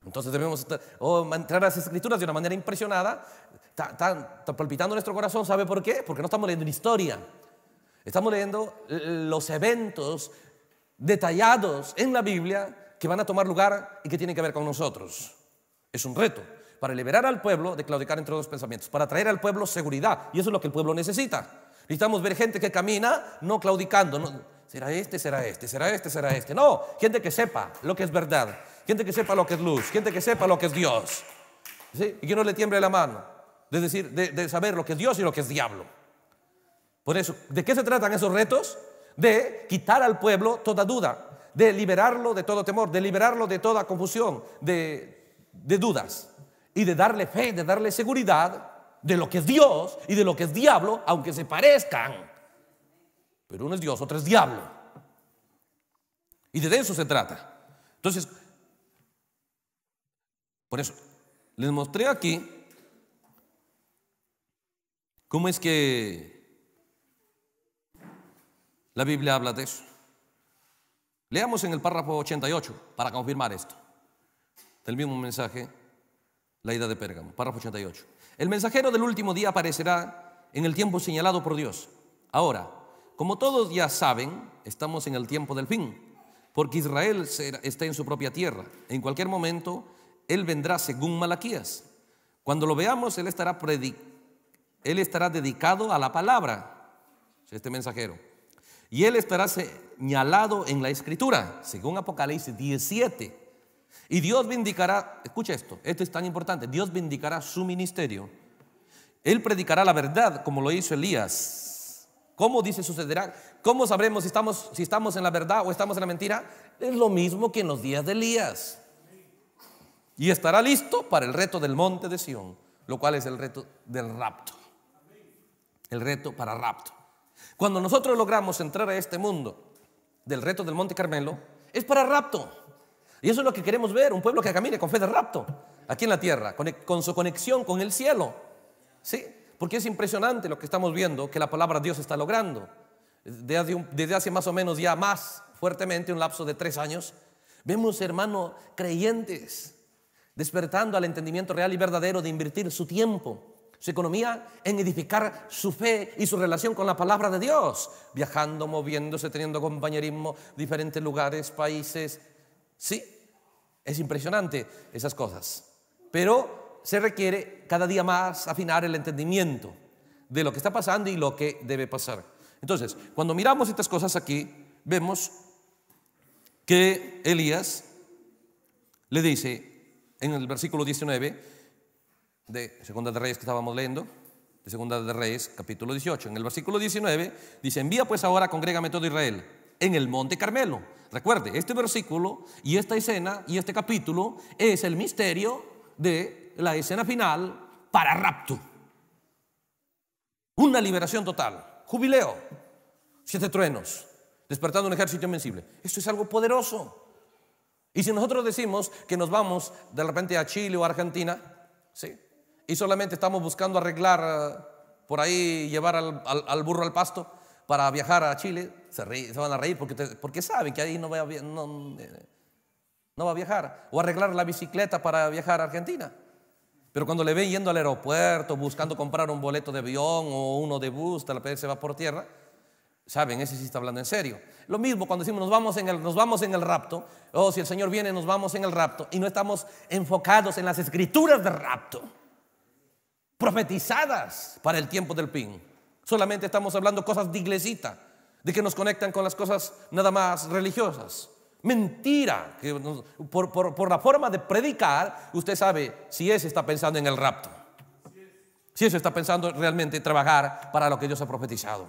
Entonces debemos oh, entrar a las escrituras de una manera impresionada, está palpitando nuestro corazón, ¿sabe por qué? Porque no estamos leyendo una historia, estamos leyendo los eventos detallados en la Biblia que van a tomar lugar y que tienen que ver con nosotros. Es un reto para liberar al pueblo de claudicar entre dos pensamientos, para traer al pueblo seguridad. Y eso es lo que el pueblo necesita. Necesitamos ver gente que camina no claudicando. No, será este, será este, será este, será este. No, gente que sepa lo que es verdad, gente que sepa lo que es luz, gente que sepa lo que es Dios. Y que no le tiemble la mano. De decir, de, de saber lo que es Dios y lo que es diablo. Por eso, ¿de qué se tratan esos retos? De quitar al pueblo toda duda de liberarlo de todo temor, de liberarlo de toda confusión, de, dudas y de darle fe, de darle seguridad de lo que es Dios y de lo que es diablo, aunque se parezcan. Pero uno es Dios, otro es diablo. Y de eso se trata. Entonces, por eso, les mostré aquí cómo es que la Biblia habla de eso. Leamos en el párrafo 88 para confirmar esto. Del mismo mensaje, la ida de Pérgamo, párrafo 88. El mensajero del último día aparecerá en el tiempo señalado por Dios. Ahora, como todos ya saben, estamos en el tiempo del fin, porque Israel está en su propia tierra. En cualquier momento, Él vendrá según Malaquías. Cuando lo veamos, Él estará, él estará dedicado a la palabra, este mensajero y él estará señalado en la escritura, según Apocalipsis 17. Y Dios vindicará, escucha esto, esto es tan importante, Dios vindicará su ministerio. Él predicará la verdad como lo hizo Elías. ¿Cómo dice sucederá? ¿Cómo sabremos si estamos, si estamos en la verdad o estamos en la mentira? Es lo mismo que en los días de Elías. Y estará listo para el reto del monte de Sión, lo cual es el reto del rapto. El reto para rapto. Cuando nosotros logramos entrar a este mundo del reto del Monte Carmelo, es para rapto. Y eso es lo que queremos ver, un pueblo que camine con fe de rapto, aquí en la tierra, con, su conexión con el cielo. ¿Sí? Porque es impresionante lo que estamos viendo, que la palabra Dios está logrando. Desde, desde hace más o menos ya más fuertemente, un lapso de tres años, vemos hermanos creyentes despertando al entendimiento real y verdadero de invertir su tiempo su economía en edificar su fe y su relación con la palabra de Dios, viajando, moviéndose, teniendo compañerismo, diferentes lugares, países. Sí, es impresionante esas cosas. Pero se requiere cada día más afinar el entendimiento de lo que está pasando y lo que debe pasar. Entonces, cuando miramos estas cosas aquí, vemos que Elías le dice en el versículo 19, de Segunda de Reyes que estábamos leyendo, de Segunda de Reyes, capítulo 18. En el versículo 19 dice, envía pues ahora, congrégame todo Israel en el monte Carmelo. Recuerde, este versículo y esta escena y este capítulo es el misterio de la escena final para rapto. Una liberación total, jubileo, siete truenos, despertando un ejército invencible. Esto es algo poderoso. Y si nosotros decimos que nos vamos de repente a Chile o a Argentina, ¿sí? y solamente estamos buscando arreglar eh, por ahí, llevar al, burro al pasto para viajar a Chile, se, van a reír porque, saben que ahí no va, a, viajar. O arreglar la bicicleta para viajar a Argentina. Pero cuando le ven yendo al aeropuerto, buscando comprar un boleto de avión o uno de bus, tal vez se va por tierra, saben, ese sí está hablando en serio. Lo mismo cuando decimos nos vamos en el, nos vamos en el rapto, o oh, si el Señor viene, nos vamos en el rapto, y no estamos enfocados en las escrituras del rapto profetizadas para el tiempo del fin. Solamente estamos hablando cosas de iglesita, de que nos conectan con las cosas nada más religiosas. Mentira, que por, por, por, la forma de predicar, usted sabe si ese está pensando en el rapto, si ese está pensando realmente trabajar para lo que Dios ha profetizado.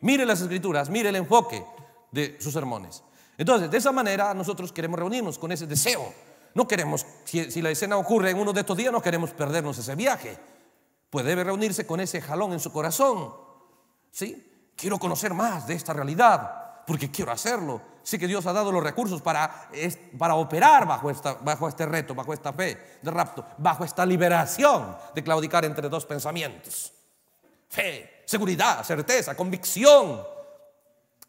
Mire las escrituras, mire el enfoque de sus sermones. Entonces, de esa manera nosotros queremos reunirnos con ese deseo. No queremos, si, si la escena ocurre en uno de estos días, no queremos perdernos ese viaje pues debe reunirse con ese jalón en su corazón. ¿Sí? Quiero conocer más de esta realidad, porque quiero hacerlo. Sé que Dios ha dado los recursos para, para operar bajo, esta, bajo este reto, bajo esta fe de rapto, bajo esta liberación de claudicar entre dos pensamientos. Fe, seguridad, certeza, convicción,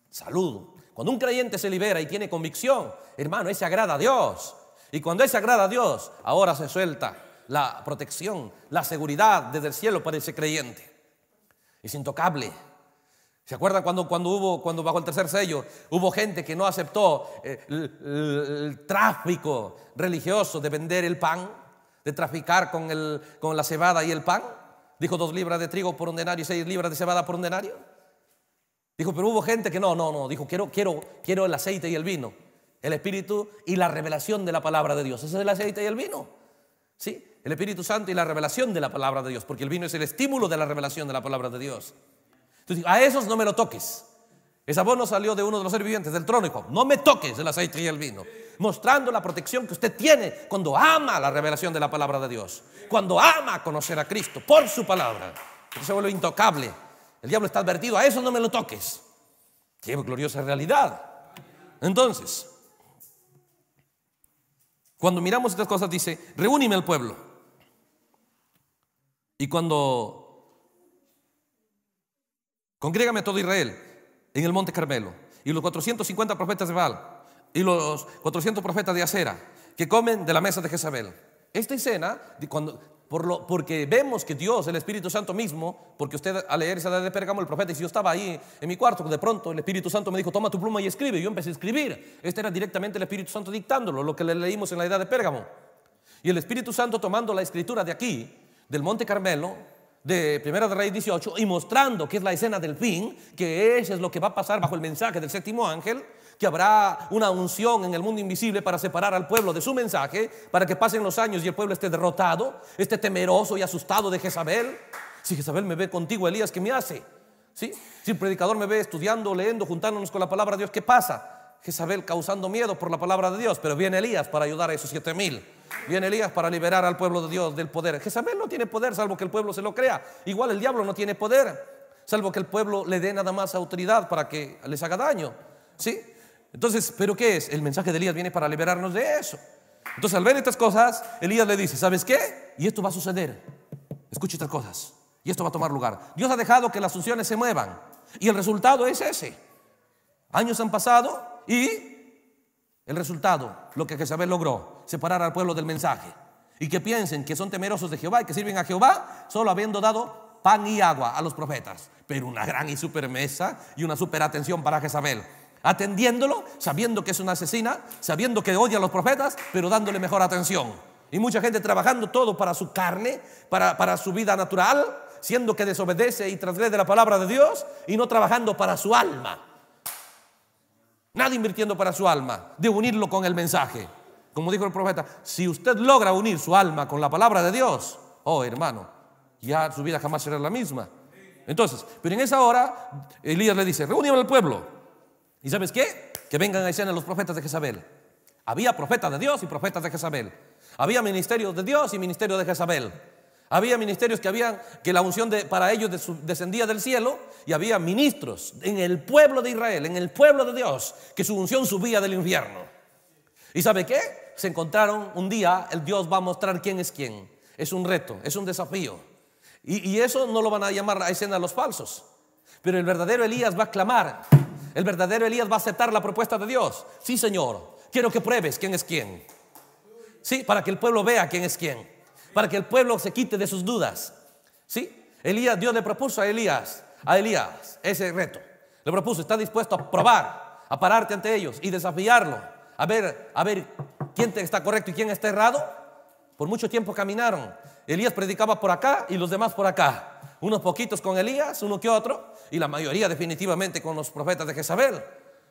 salud. Cuando un creyente se libera y tiene convicción, hermano, ese agrada a Dios. Y cuando ese agrada a Dios, ahora se suelta la protección, la seguridad desde el cielo para ese creyente. Es intocable. ¿Se acuerdan cuando, cuando hubo, cuando bajo el tercer sello, hubo gente que no aceptó eh, el, tráfico religioso de vender el pan, de traficar con, el, con la cebada y el pan? Dijo dos libras de trigo por un denario y seis libras de cebada por un denario. Dijo, pero hubo gente que no, no, no. Dijo, quiero, quiero, quiero el aceite y el vino, el espíritu y la revelación de la palabra de Dios. Ese es el aceite y el vino. ¿Sí? el Espíritu Santo y la revelación de la palabra de Dios, porque el vino es el estímulo de la revelación de la palabra de Dios. Entonces, a esos no me lo toques. Esa voz no salió de uno de los seres vivientes del trono, no me toques el aceite y el vino, mostrando la protección que usted tiene cuando ama la revelación de la palabra de Dios, cuando ama conocer a Cristo por su palabra, se vuelve intocable. El diablo está advertido, a eso no me lo toques. Qué gloriosa realidad. Entonces, cuando miramos estas cosas, dice, reúneme al pueblo. Y cuando congrégame a todo Israel en el monte Carmelo, y los 450 profetas de Baal, y los 400 profetas de Acera, que comen de la mesa de Jezabel. Esta escena, cuando, por lo, porque vemos que Dios, el Espíritu Santo mismo, porque usted al leer esa edad de Pérgamo, el profeta, y si yo estaba ahí en mi cuarto, de pronto el Espíritu Santo me dijo, toma tu pluma y escribe. yo empecé a escribir. Este era directamente el Espíritu Santo dictándolo, lo que le leímos en la edad de Pérgamo. Y el Espíritu Santo tomando la escritura de aquí, del Monte Carmelo, de Primera de Reyes 18, y mostrando que es la escena del fin, que eso es lo que va a pasar bajo el mensaje del séptimo ángel, que habrá una unción en el mundo invisible para separar al pueblo de su mensaje, para que pasen los años y el pueblo esté derrotado, esté temeroso y asustado de Jezabel. Si Jezabel me ve contigo, Elías, ¿qué me hace? ¿Sí? Si el predicador me ve estudiando, leyendo, juntándonos con la palabra de Dios, ¿qué pasa? Jezabel causando miedo por la palabra de Dios, pero viene Elías para ayudar a esos siete mil. Viene Elías para liberar al pueblo de Dios del poder. Jezabel no tiene poder salvo que el pueblo se lo crea. Igual el diablo no tiene poder salvo que el pueblo le dé nada más autoridad para que les haga daño. ¿Sí? Entonces, ¿pero qué es? El mensaje de Elías viene para liberarnos de eso. Entonces, al ver estas cosas, Elías le dice, ¿sabes qué? Y esto va a suceder. Escucha estas cosas. Y esto va a tomar lugar. Dios ha dejado que las funciones se muevan. Y el resultado es ese. Años han pasado, y el resultado, lo que Jezabel logró, separar al pueblo del mensaje. Y que piensen que son temerosos de Jehová y que sirven a Jehová solo habiendo dado pan y agua a los profetas. Pero una gran y super mesa y una super atención para Jezabel. Atendiéndolo, sabiendo que es una asesina, sabiendo que odia a los profetas, pero dándole mejor atención. Y mucha gente trabajando todo para su carne, para, su vida natural, siendo que desobedece y transgrede la palabra de Dios y no trabajando para su alma Nada invirtiendo para su alma, de unirlo con el mensaje. Como dijo el profeta, si usted logra unir su alma con la palabra de Dios, oh hermano, ya su vida jamás será la misma. Entonces, pero en esa hora, Elías le dice, reúne al pueblo. ¿Y sabes qué? Que vengan a escena los profetas de Jezabel. Había profetas de Dios y profetas de Jezabel. Había ministerios de Dios y ministerio de Jezabel. Había ministerios que habían que la unción para ellos descendía del cielo y había ministros en el pueblo de Israel, en el pueblo de Dios, que su unción subía del infierno. ¿Y sabe qué? Se encontraron un día, el Dios va a mostrar quién es quién. Es un reto, es un desafío. Y, y eso no lo van a llamar a escena los falsos. Pero el verdadero Elías va a clamar. El verdadero Elías va a aceptar la propuesta de Dios. Sí, Señor, quiero que pruebes quién es quién. Sí, para que el pueblo vea quién es quién para que el pueblo se quite de sus dudas. ¿Sí? Elías, Dios le propuso a Elías, a Elías ese reto. Le propuso, está dispuesto a probar, a pararte ante ellos y desafiarlo, a ver, a ver quién está correcto y quién está errado. Por mucho tiempo caminaron. Elías predicaba por acá y los demás por acá. Unos poquitos con Elías, uno que otro, y la mayoría definitivamente con los profetas de Jezabel.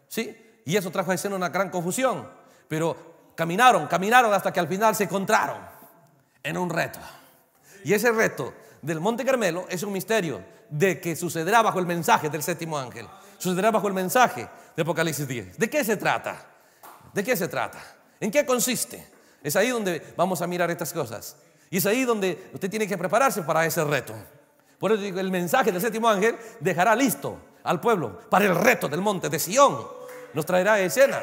¿Sí? Y eso trajo a escena una gran confusión. Pero caminaron, caminaron hasta que al final se encontraron en un reto. Y ese reto del Monte Carmelo es un misterio de que sucederá bajo el mensaje del séptimo ángel. Sucederá bajo el mensaje de Apocalipsis 10. ¿De qué se trata? ¿De qué se trata? ¿En qué consiste? Es ahí donde vamos a mirar estas cosas. Y es ahí donde usted tiene que prepararse para ese reto. Por eso digo, el mensaje del séptimo ángel dejará listo al pueblo para el reto del monte de Sion Nos traerá a escena.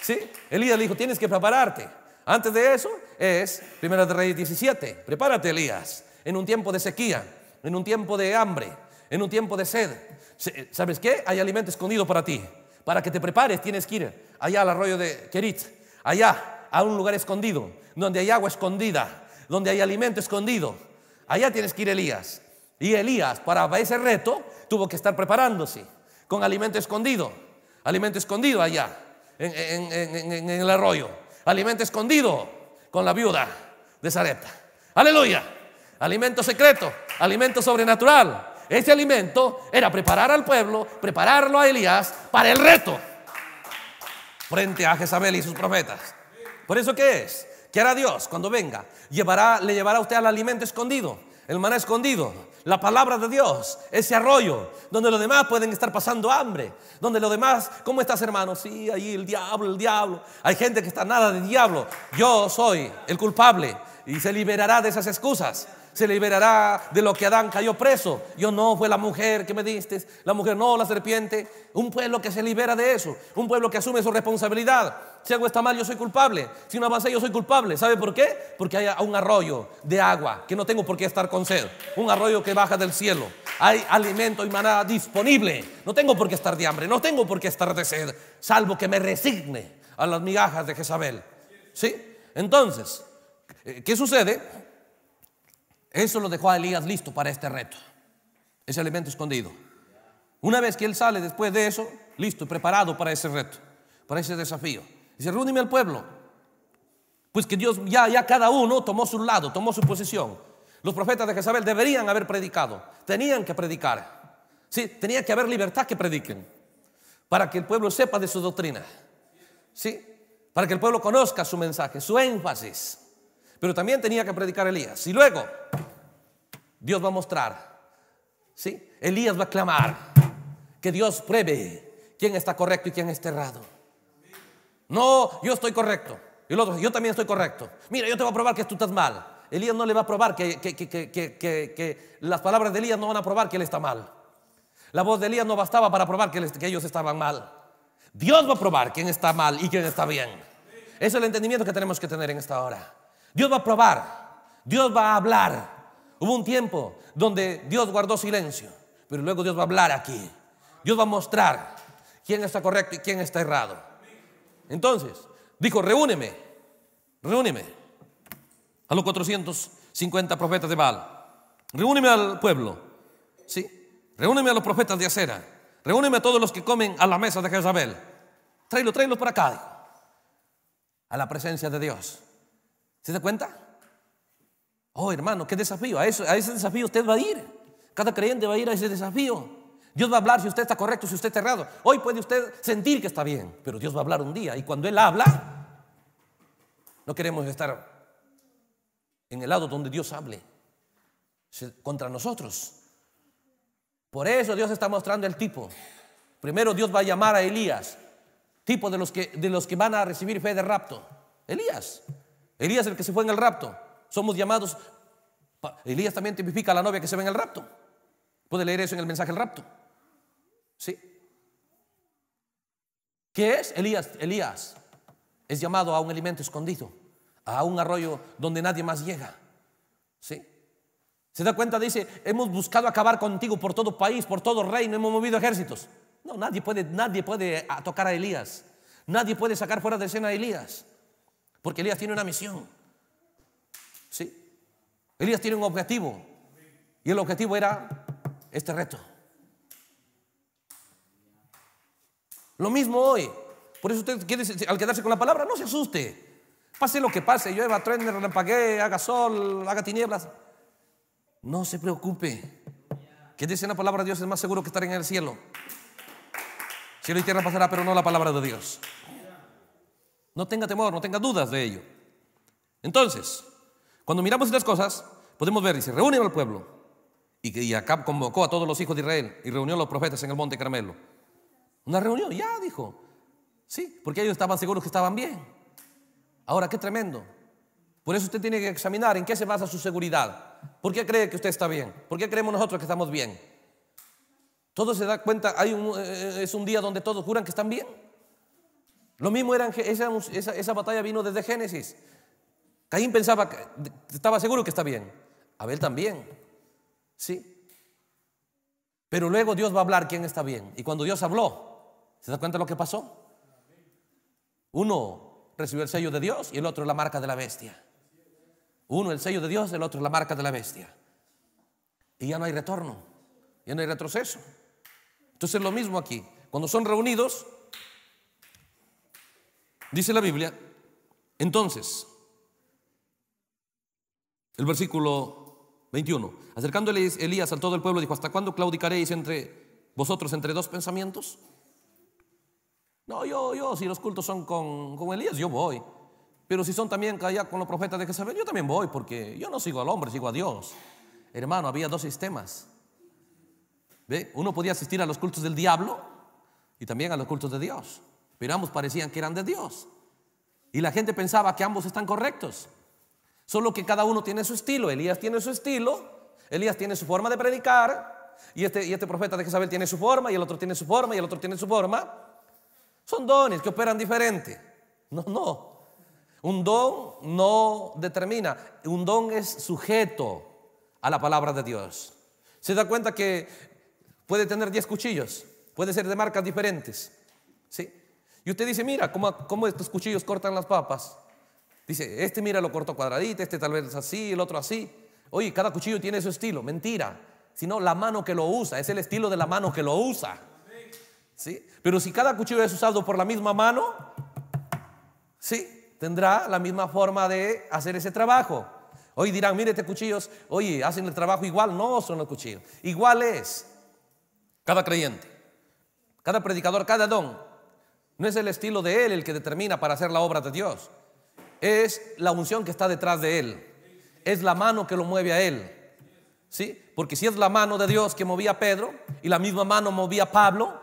¿Sí? Elías le dijo, tienes que prepararte. Antes de eso es Primera de Reyes 17. Prepárate, Elías, en un tiempo de sequía, en un tiempo de hambre, en un tiempo de sed. ¿Sabes qué? Hay alimento escondido para ti. Para que te prepares tienes que ir allá al arroyo de Kerit, allá a un lugar escondido, donde hay agua escondida, donde hay alimento escondido. Allá tienes que ir Elías. Y Elías, para ese reto, tuvo que estar preparándose con alimento escondido, alimento escondido allá en el arroyo. Alimento escondido con la viuda de Sarepta. Aleluya. Alimento secreto, alimento sobrenatural. Ese alimento era preparar al pueblo, prepararlo a Elías para el reto frente a Jezabel y sus profetas. Por eso qué es? que hará Dios cuando venga? Llevará, le llevará a usted al alimento escondido, el maná escondido, la palabra de Dios, ese arroyo, donde los demás pueden estar pasando hambre, donde los demás, ¿cómo estás hermano? Sí, ahí el diablo, el diablo. Hay gente que está nada de diablo. Yo soy el culpable y se liberará de esas excusas se liberará de lo que Adán cayó preso. Yo no, fue la mujer que me diste, la mujer no, la serpiente. Un pueblo que se libera de eso, un pueblo que asume su responsabilidad. Si algo está mal, yo soy culpable. Si no avancé, yo soy culpable. ¿Sabe por qué? Porque hay un arroyo de agua que no tengo por qué estar con sed. Un arroyo que baja del cielo. Hay alimento y manada disponible. No tengo por qué estar de hambre, no tengo por qué estar de sed, salvo que me resigne a las migajas de Jezabel. ¿Sí? Entonces, eh, ¿qué sucede? Eso lo dejó a Elías listo para este reto. Ese elemento escondido. Una vez que él sale después de eso, listo, y preparado para ese reto, para ese desafío. Dice, reúneme al pueblo. Pues que Dios ya, ya cada uno tomó su lado, tomó su posición. Los profetas de Jezabel deberían haber predicado, tenían que predicar. Sí, tenía que haber libertad que prediquen para que el pueblo sepa de su doctrina. Sí, para que el pueblo conozca su mensaje, su énfasis. Pero también tenía que predicar Elías. Y luego, Dios va a mostrar. ¿sí? Elías va a clamar que Dios pruebe quién está correcto y quién está errado. No, yo estoy correcto. Y el otro, yo también estoy correcto. Mira, yo te voy a probar que tú estás mal. Elías no le va a probar que, las palabras de Elías no van a probar que él está mal. La voz de Elías no bastaba para probar que, que, ellos estaban mal. Dios va a probar quién está mal y quién está bien. Ese es el entendimiento que tenemos que tener en esta hora. Dios va a probar, Dios va a hablar. Hubo un tiempo donde Dios guardó silencio, pero luego Dios va a hablar aquí. Dios va a mostrar quién está correcto y quién está errado. Entonces, dijo, reúneme, reúneme a los 450 profetas de Baal. Reúneme al pueblo, ¿sí? Reúneme a los profetas de acera. Reúneme a todos los que comen a la mesa de Jezabel. Tráelo, tráelo para acá. A la presencia de Dios. ¿Se da cuenta? Oh, hermano, qué desafío. A, eso, a ese desafío usted va a ir. Cada creyente va a ir a ese desafío. Dios va a hablar si usted está correcto, si usted está errado. Hoy puede usted sentir que está bien, pero Dios va a hablar un día. Y cuando Él habla, no queremos estar en el lado donde Dios hable contra nosotros. Por eso Dios está mostrando el tipo. Primero Dios va a llamar a Elías, tipo de los que, de los que van a recibir fe de rapto. Elías, Elías el que se fue en el rapto. Somos llamados. Elías también tipifica a la novia que se ve en el rapto. Puede leer eso en el mensaje del rapto. ¿Sí? ¿Qué es Elías? Elías es llamado a un alimento escondido, a un arroyo donde nadie más llega. ¿Sí? ¿Se da cuenta? Dice, hemos buscado acabar contigo por todo país, por todo reino, hemos movido ejércitos. No, nadie puede, nadie puede tocar a Elías. Nadie puede sacar fuera de escena a Elías. Porque Elías tiene una misión. ¿Sí? Elías tiene un objetivo. Y el objetivo era este reto. Lo mismo hoy. Por eso usted quiere, al quedarse con la palabra, no se asuste. Pase lo que pase, llueva, truene, relampaguee, haga sol, haga tinieblas. No se preocupe. Que dice la palabra de Dios es más seguro que estar en el cielo. Cielo y tierra pasará, pero no la palabra de Dios. No tenga temor, no tenga dudas de ello. Entonces, cuando miramos estas cosas, podemos ver, se reúnen al pueblo. Y, que Acab convocó a todos los hijos de Israel y reunió a los profetas en el monte Carmelo. Una reunión, ya dijo. Sí, porque ellos estaban seguros que estaban bien. Ahora, qué tremendo. Por eso usted tiene que examinar en qué se basa su seguridad. ¿Por qué cree que usted está bien? ¿Por qué creemos nosotros que estamos bien? Todo se da cuenta, hay un, eh, es un día donde todos juran que están bien. Lo mismo era esa, batalla vino desde Génesis. Caín pensaba, estaba seguro que está bien. Abel también. Sí. Pero luego Dios va a hablar quién está bien. Y cuando Dios habló, ¿se da cuenta lo que pasó? Uno recibió el sello de Dios y el otro la marca de la bestia. Uno el sello de Dios, el otro la marca de la bestia. Y ya no hay retorno, ya no hay retroceso. Entonces lo mismo aquí. Cuando son reunidos, Dice la Biblia, entonces, el versículo 21, acercándole Elías a todo el pueblo, dijo, ¿hasta cuándo claudicaréis entre vosotros entre dos pensamientos? No, yo, yo, si los cultos son con, Elías, yo voy. Pero si son también allá con los profetas de Jezabel, yo también voy, porque yo no sigo al hombre, sigo a Dios. Hermano, había dos sistemas. ¿Ve? Uno podía asistir a los cultos del diablo y también a los cultos de Dios pero ambos parecían que eran de Dios. Y la gente pensaba que ambos están correctos. Solo que cada uno tiene su estilo. Elías tiene su estilo, Elías tiene su forma de predicar, y este, y este profeta de Jezabel tiene su forma, y el otro tiene su forma, y el otro tiene su forma. Son dones que operan diferente. No, no. Un don no determina. Un don es sujeto a la palabra de Dios. Se da cuenta que puede tener 10 cuchillos, puede ser de marcas diferentes. ¿sí? Y usted dice, mira, ¿cómo, estos cuchillos cortan las papas? Dice, este mira lo corto cuadradito, este tal vez así, el otro así. Oye, cada cuchillo tiene su estilo, mentira. Sino la mano que lo usa, es el estilo de la mano que lo usa. ¿Sí? Pero si cada cuchillo es usado por la misma mano, sí, tendrá la misma forma de hacer ese trabajo. Hoy dirán, mire, este cuchillos, oye, hacen el trabajo igual. No son los cuchillos. Igual es cada creyente, cada predicador, cada don no es el estilo de Él el que determina para hacer la obra de Dios. Es la unción que está detrás de Él. Es la mano que lo mueve a Él. ¿Sí? Porque si es la mano de Dios que movía a Pedro y la misma mano movía a Pablo,